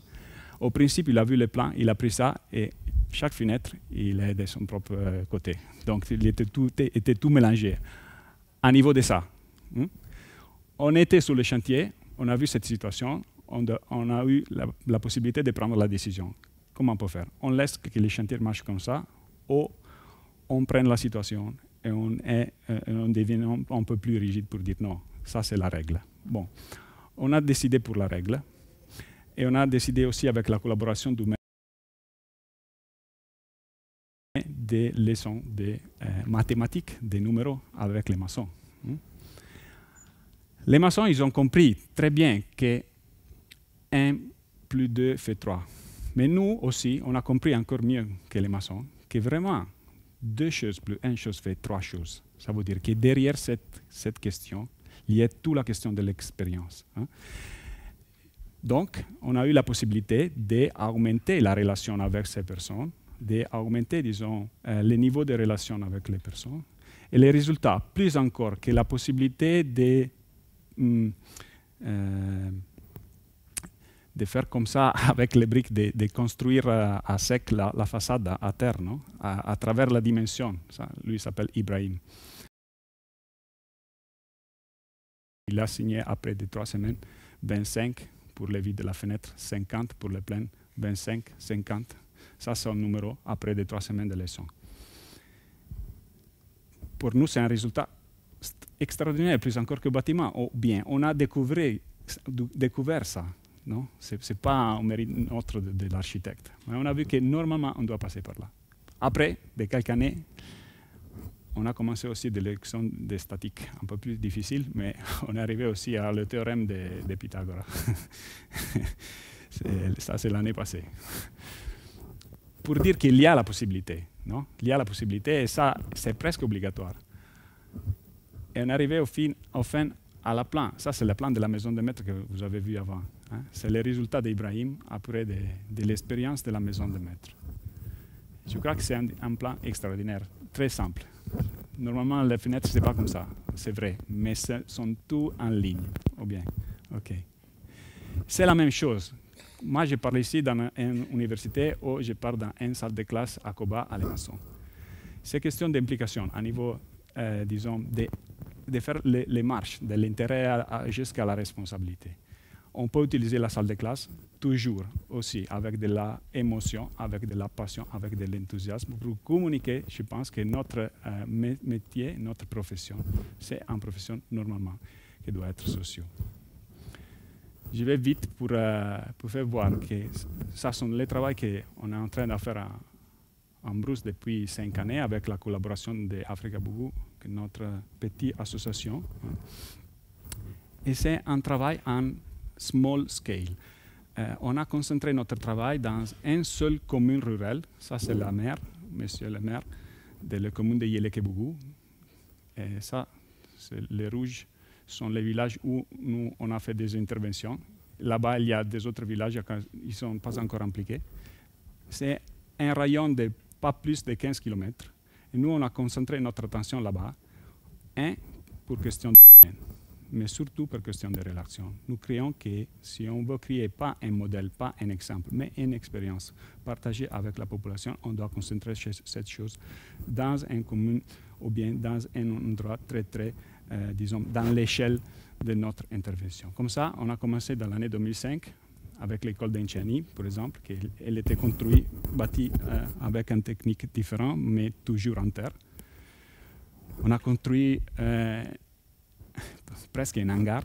au principe, il a vu le plan, il a pris ça, et chaque fenêtre, il est de son propre euh, côté. Donc, il était tout, était tout mélangé. À niveau de ça, hmm? on était sur le chantier, on a vu cette situation, on, a eu la, possibilité de prendre la décision. Comment on peut faire On laisse que les chantiers marchent comme ça ou on prend la situation et on, euh, devient un, peu plus rigide pour dire non, ça c'est la règle. Bon, on a décidé pour la règle et on a décidé aussi avec la collaboration du maire des leçons de euh, mathématiques, des numéros avec les maçons. Hmm. Les maçons, ils ont compris très bien que 1 plus 2 fait 3. Mais nous aussi, on a compris encore mieux que les maçons que vraiment, deux choses plus une chose fait trois choses. Ça veut dire que derrière cette, question, il y a toute la question de l'expérience. Hein. Donc, on a eu la possibilité d'augmenter la relation avec ces personnes, d'augmenter, disons, euh, le niveau de relation avec les personnes. Et les résultats, plus encore que la possibilité de... Hmm, euh, de faire comme ça avec les briques, de, construire eh, à, sec la, façade à terre, à, travers la dimension. Ça, lui s'appelle Ibrahim. Il a signé après des trois semaines 25 pour les vies de la fenêtre, 50 pour les plaines, 25, 50. Ça, c'est un numéro après des trois semaines de leçon. Pour nous, c'est un résultat extraordinaire, plus encore que le bâtiment. bien, on a découvert ça non c'est, pas un mérite autre de, l'architecte. Mais on a vu que normalement, on doit passer par là. Après, de quelques années, on a commencé aussi des leçons de statique, un peu plus difficiles, mais on est arrivé aussi à le théorème de, Pythagore. ça, c'est l'année passée. Pour dire qu'il y a la possibilité, Il y a la possibilité et ça, c'est presque obligatoire. Et on est arrivé au fin, au fin à la plan. Ça, c'est la plan de la maison de maître que vous avez vu avant. Hein? C'est le résultat d'Ibrahim après de, l'expérience de la maison de maître. Je crois que c'est un, plan extraordinaire, très simple. Normalement, les fenêtres, ce n'est pas comme ça, c'est vrai, mais elles sont toutes en ligne. bien, C'est la même chose. Moi, je parle ici dans une université ou je parle dans une salle de classe à Koba, à Lemasson. C'est question d'implication à niveau, euh, disons, de, faire les marches de l'intérêt jusqu'à la responsabilité. On peut utiliser la salle de classe toujours aussi avec de la émotion, avec de la passion, avec de l'enthousiasme pour communiquer. Je pense que notre euh, métier, notre profession, c'est une profession normalement qui doit être sociale. Je vais vite euh, pour, faire voir que ça sont les travaux qu'on est en train de faire en, en Brousse depuis cinq années avec la collaboration d'Africa Bougou, notre petite association. Hein. Et c'est un travail en small scale. Eh, on a concentré notre travail dans une seule commune rurale, ça c'est la maire, monsieur le maire, de la commune de Yelekebougou. Et ça, les rouges sont les villages où nous, on a fait des interventions. Là-bas, il y a des autres villages, ils ne sont pas encore impliqués. C'est un rayon de pas plus de 15 km. Et nous, on a concentré notre attention là-bas. Un, pour question mais surtout par question de réaction. Nous créons que si on veut créer pas un modèle, pas un exemple, mais une expérience partagée avec la population, on doit concentrer cette chose dans un commune ou bien dans un endroit très, très, euh, disons, dans l'échelle de notre intervention. Comme ça, on a commencé dans l'année 2005 avec l'école d'Inchani, par exemple, qui elle était construite, bâtie euh, avec une technique différente, mais toujours en terre. On a construit euh, presque un hangar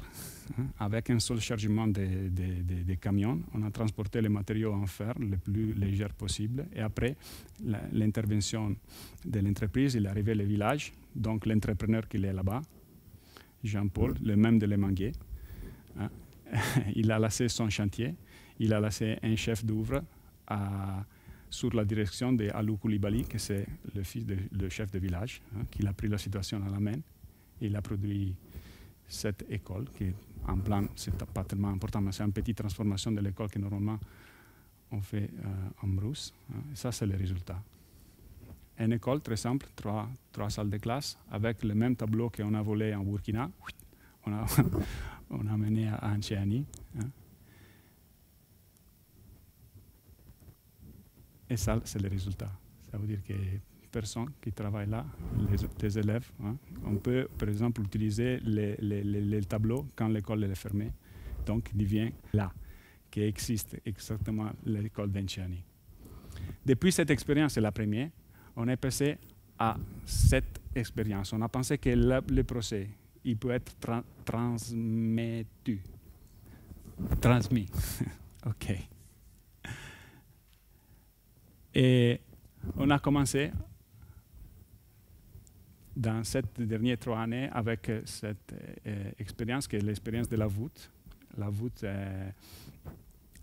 hein, avec un seul chargement de, camions. On a transporté les matériaux en fer le plus léger possible. Et après, l'intervention de l'entreprise, il est arrivé au village. Donc l'entrepreneur qui est là-bas, Jean-Paul, le même de Les hein, il a laissé son chantier. Il a laissé un chef d'ouvre sur la direction de Alou Koulibaly, qui c'est le fils du chef de village, hein, qui a pris la situation à la main. Il a produit cette école, qui en plan, n'est pas tellement important, mais c'est une petite transformation de l'école que normalement on fait euh, en brousse. Hein. ça, c'est le résultat. Une école très simple, trois, trois salles de classe, avec le même tableau qu'on a volé en Burkina, on a, amené à Anciani. Hein. Et ça, c'est le résultat. Ça veut dire que personnes qui travaillent là, les, élèves. Hein. On peut, par exemple, utiliser les, tableau tableaux quand l'école est fermée. Donc, il vient là, qui existe exactement l'école d'Enciani. Depuis cette expérience, la première, on est passé à cette expérience. On a pensé que le, procès, il peut être transmis. Transmis. OK. Et on a commencé dans ces dernières trois années avec euh, cette euh, euh, expérience qui est l'expérience de la voûte. La voûte est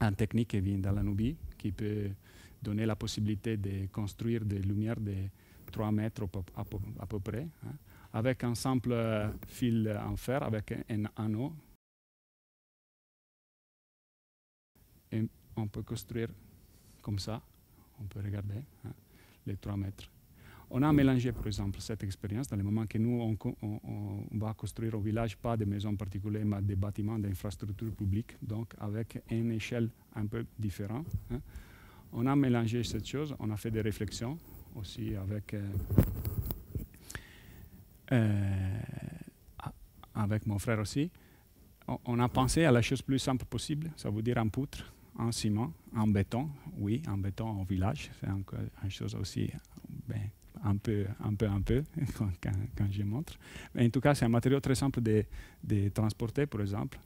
une technique qui vient de la Nubie, qui peut donner la possibilité de construire des lumières de 3 mètres à peu, près, hein, avec un simple fil en fer, avec un, anneau. on peut construire comme ça, on peut regarder hein, les trois mètres. On a mélangé, par exemple, cette expérience dans le moment que nous, on, va construire au village, pas des maisons particulières, mais des bâtiments d'infrastructures publiques, donc avec une échelle un peu différente. Hein. On a mélangé cette chose, on a fait des réflexions aussi avec, euh, euh, avec mon frère aussi. On a pensé à la chose plus simple possible, ça veut dire en poutre, en ciment, en béton. Oui, en béton au village, c'est une chose aussi ben, un peu, un peu, un peu, quand, je montre. Mais en tout cas, c'est un matériau très simple de, transporter, par exemple,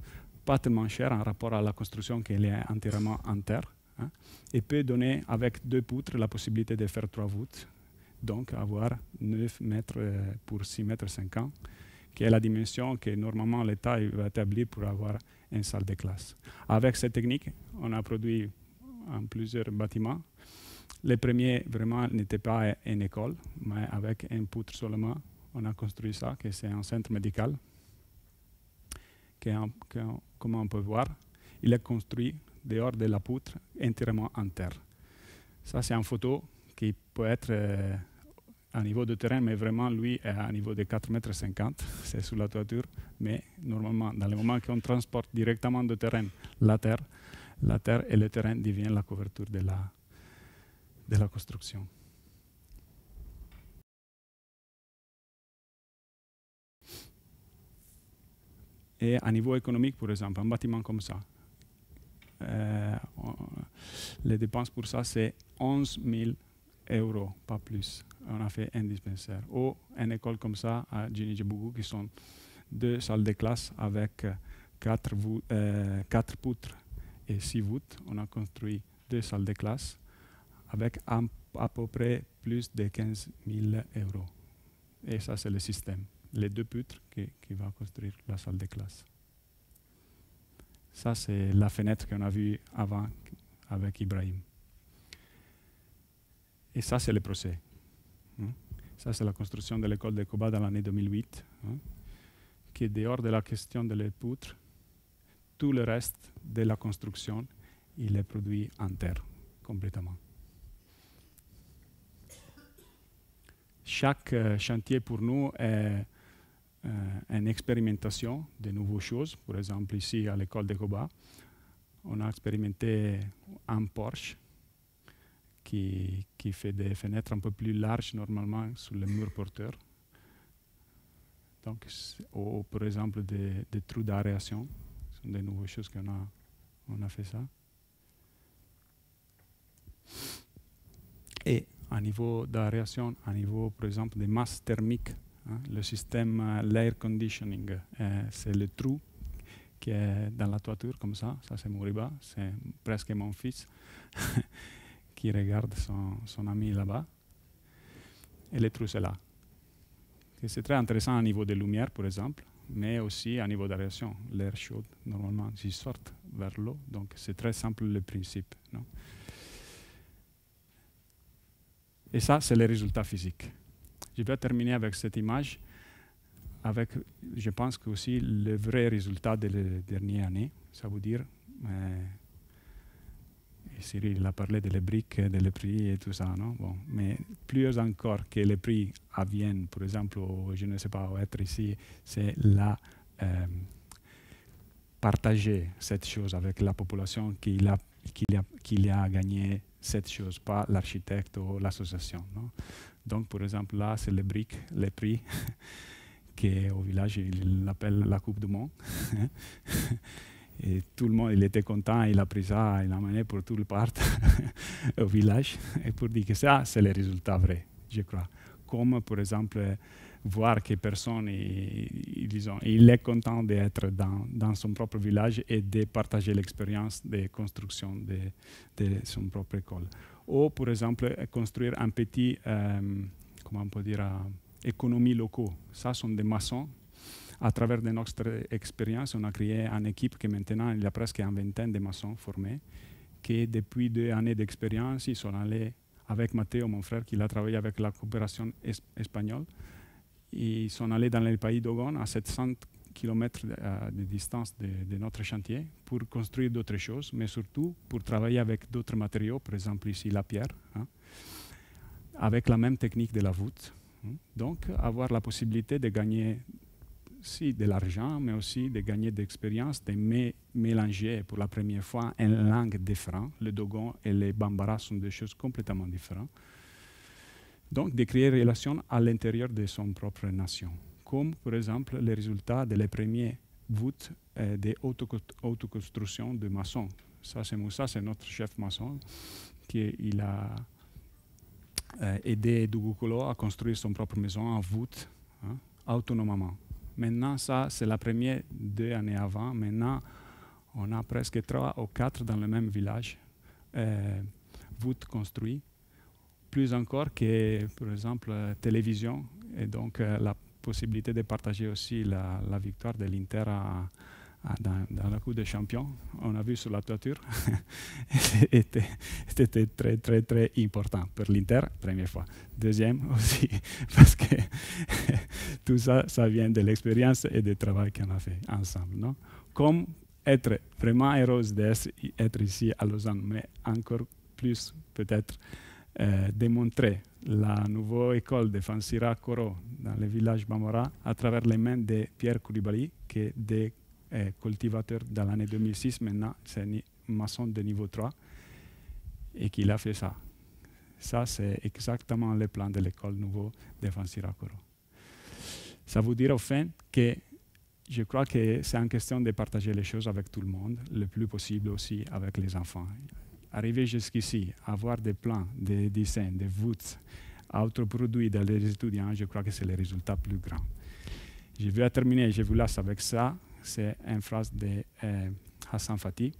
pas tellement cher en rapport à la construction qu'elle est entièrement en terre, hein. et peut donner avec deux poutres la possibilité de faire trois voûtes, donc avoir 9 mètres euh, pour 6 mètres 50, qui est la dimension que normalement l'État va établir pour avoir une salle de classe. Avec cette technique, on a produit en plusieurs bâtiments le premiers, vraiment, n'était pas une école, mais avec un poutre seulement, on a construit ça, que c'est un centre médical. comme on peut voir, il est construit dehors de la poutre, entièrement en terre. Ça, c'est une photo qui peut être euh, à niveau de terrain, mais vraiment, lui, est à niveau de 4,50 m. C'est sous la toiture. Mais normalement, dans le moment qu'on transporte directement de terrain la terre, la terre et le terrain deviennent la couverture de la, de la construction. Et eh, à niveau économique, par exemple, un bâtiment comme ça, eh, les dépenses pour ça, c'est 11 000 euros, pas plus. On a fait un dispensaire. Ou une école comme ça à Djinidjebougou, qui sont deux salles de classe avec eh, quatre, quatre poutres et six voûtes. On a construit deux salles de classe avec à peu près plus de 15 000 euros. Et ça, c'est le système. Les deux putres qui, qui vont construire la salle de classe. Ça, c'est la fenêtre qu'on a vue avant avec Ibrahim. Et ça, c'est le procès. Hein? Ça, c'est la construction de l'école de Koba dans l'année 2008, hein? qui est dehors de la question de les poutres. Tout le reste de la construction, il est produit en terre, complètement. Chaque euh, chantier pour nous est euh, une expérimentation de nouvelles choses. Par exemple, ici à l'école de Coba, on a expérimenté un Porsche qui, fait des fenêtres un peu plus larges normalement sur le mur porteur. Donc, ou, par exemple des, trous d'aération. Ce sont des nouvelles choses qu'on a, on a fait ça. Et à niveau réaction, à niveau, par exemple, des masses thermiques. Hein, le système, euh, l'air conditioning, euh, c'est le trou qui est dans la toiture, comme ça. Ça, c'est moriba c'est presque mon fils qui regarde son, ami là-bas. Et le trou, c'est là. C'est très intéressant à niveau des lumières, par exemple, mais aussi à niveau d'aération. L'air chaud, normalement, il sort vers l'eau, donc c'est très simple le principe. Non et ça, c'est les résultats physiques. Je vais terminer avec cette image, avec, je pense que aussi le vrai résultat de dernières années. ça veut dire, euh, Cyril a parlé des briques, des prix et tout ça, non Mais plus encore que les prix à Vienne, par exemple, je ne sais pas, être ici, c'est la... Euh, partager cette chose avec la population qu'il a, qui a, a gagné cette chose, pas l'architecte ou l'association. Donc, par exemple, là, c'est les briques, les prix, au village, ils l'appellent la Coupe du Monde. Et tout le monde, il était content, il a pris ça, il l'a amené pour tout le part au village, et pour dire que ça, c'est le résultat vrai, je crois. Comme, par exemple, voir que personne ils il est content d'être dans, dans, son propre village et de partager l'expérience de construction de, son propre école. Ou, par exemple, construire un petit, euh, comment on peut dire, euh, économie locaux. Ça, sont des maçons. À travers de notre expérience, on a créé une équipe qui maintenant, il y a presque une vingtaine de maçons formés, qui depuis deux années d'expérience, ils sont allés avec Matteo, mon frère, qui a travaillé avec la coopération espagnole, ils sont allés dans le pays d'Ogon, à 700 km euh, de distance de, notre chantier, pour construire d'autres choses, mais surtout pour travailler avec d'autres matériaux, par exemple ici la pierre, hein, avec la même technique de la voûte. Hein. Donc, avoir la possibilité de gagner si de l'argent, mais aussi de gagner d'expérience, de mélanger pour la première fois une langue différente. Le dogon et les bambara sont des choses complètement différentes. Donc, de créer des relations à l'intérieur de son propre nation, comme par exemple les résultats des de premiers voûtes euh, auto de maçons. Ça, c'est Moussa, c'est notre chef maçon, qui il a euh, aidé Dugukolo à construire son propre maison en voûte, hein, autonomement. Maintenant, ça, c'est la première deux années avant. Maintenant, on a presque trois ou quatre dans le même village, euh, voûtes construites plus encore que, par exemple, la euh, télévision. Et donc, euh, la possibilité de partager aussi la, victoire de l'Inter à, dans, la Coupe des Champions. On a vu sur la toiture. C'était très, très, très important pour l'Inter, première fois. Deuxième aussi, parce que tout ça, ça vient de l'expérience et du travail qu'on a fait ensemble. Non? Comme être vraiment heureuse d'être ici à Lausanne, mais encore plus peut-être eh, démontrer la nouvelle école de Fansira Koro dans le village Bamora à travers les mains de Pierre Koulibaly, qui est des eh, cultivateurs dans l'année 2006 maintenant, c'est un maçon de niveau 3, et qu'il a fait ça. Ça, c'est exactement le plan de l'école nouveau de Fansira Koro. Ça veut dire au que je crois que c'est en question de partager les choses avec tout le monde, le plus possible aussi avec les enfants arriver jusqu'ici, avoir des plans, des dessins, des voûtes, produits dans les étudiants, je crois que c'est le résultat plus grand. Je vais terminer, je vous laisse avec ça. C'est une phrase de euh, Hassan Fatih,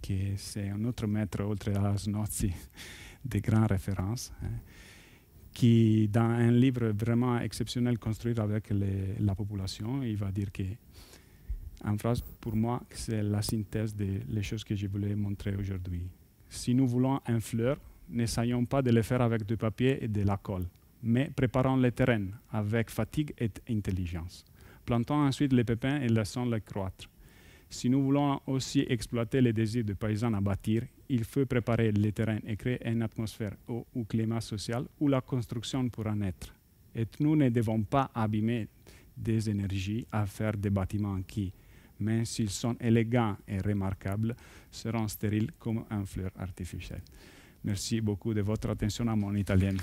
qui est un autre maître, autre des de grandes références, hein, qui, dans un livre vraiment exceptionnel, construit avec la population, il va dire que, en phrase, pour moi, c'est la synthèse des choses que je voulais montrer aujourd'hui si nous voulons un fleur, n'essayons pas de le faire avec du papier et de la colle, mais préparons le terrain avec fatigue et intelligence. Plantons ensuite les pépins et laissons-les croître. Si nous voulons aussi exploiter les désirs des paysans à bâtir, il faut préparer les terrains et créer une atmosphère ou, ou climat social où la construction pourra naître. Et nous ne devons pas abîmer des énergies à faire des bâtiments qui mais s'ils sont élégants et remarquables, seront stériles comme un fleur artificielle. Merci beaucoup de votre attention à mon italien.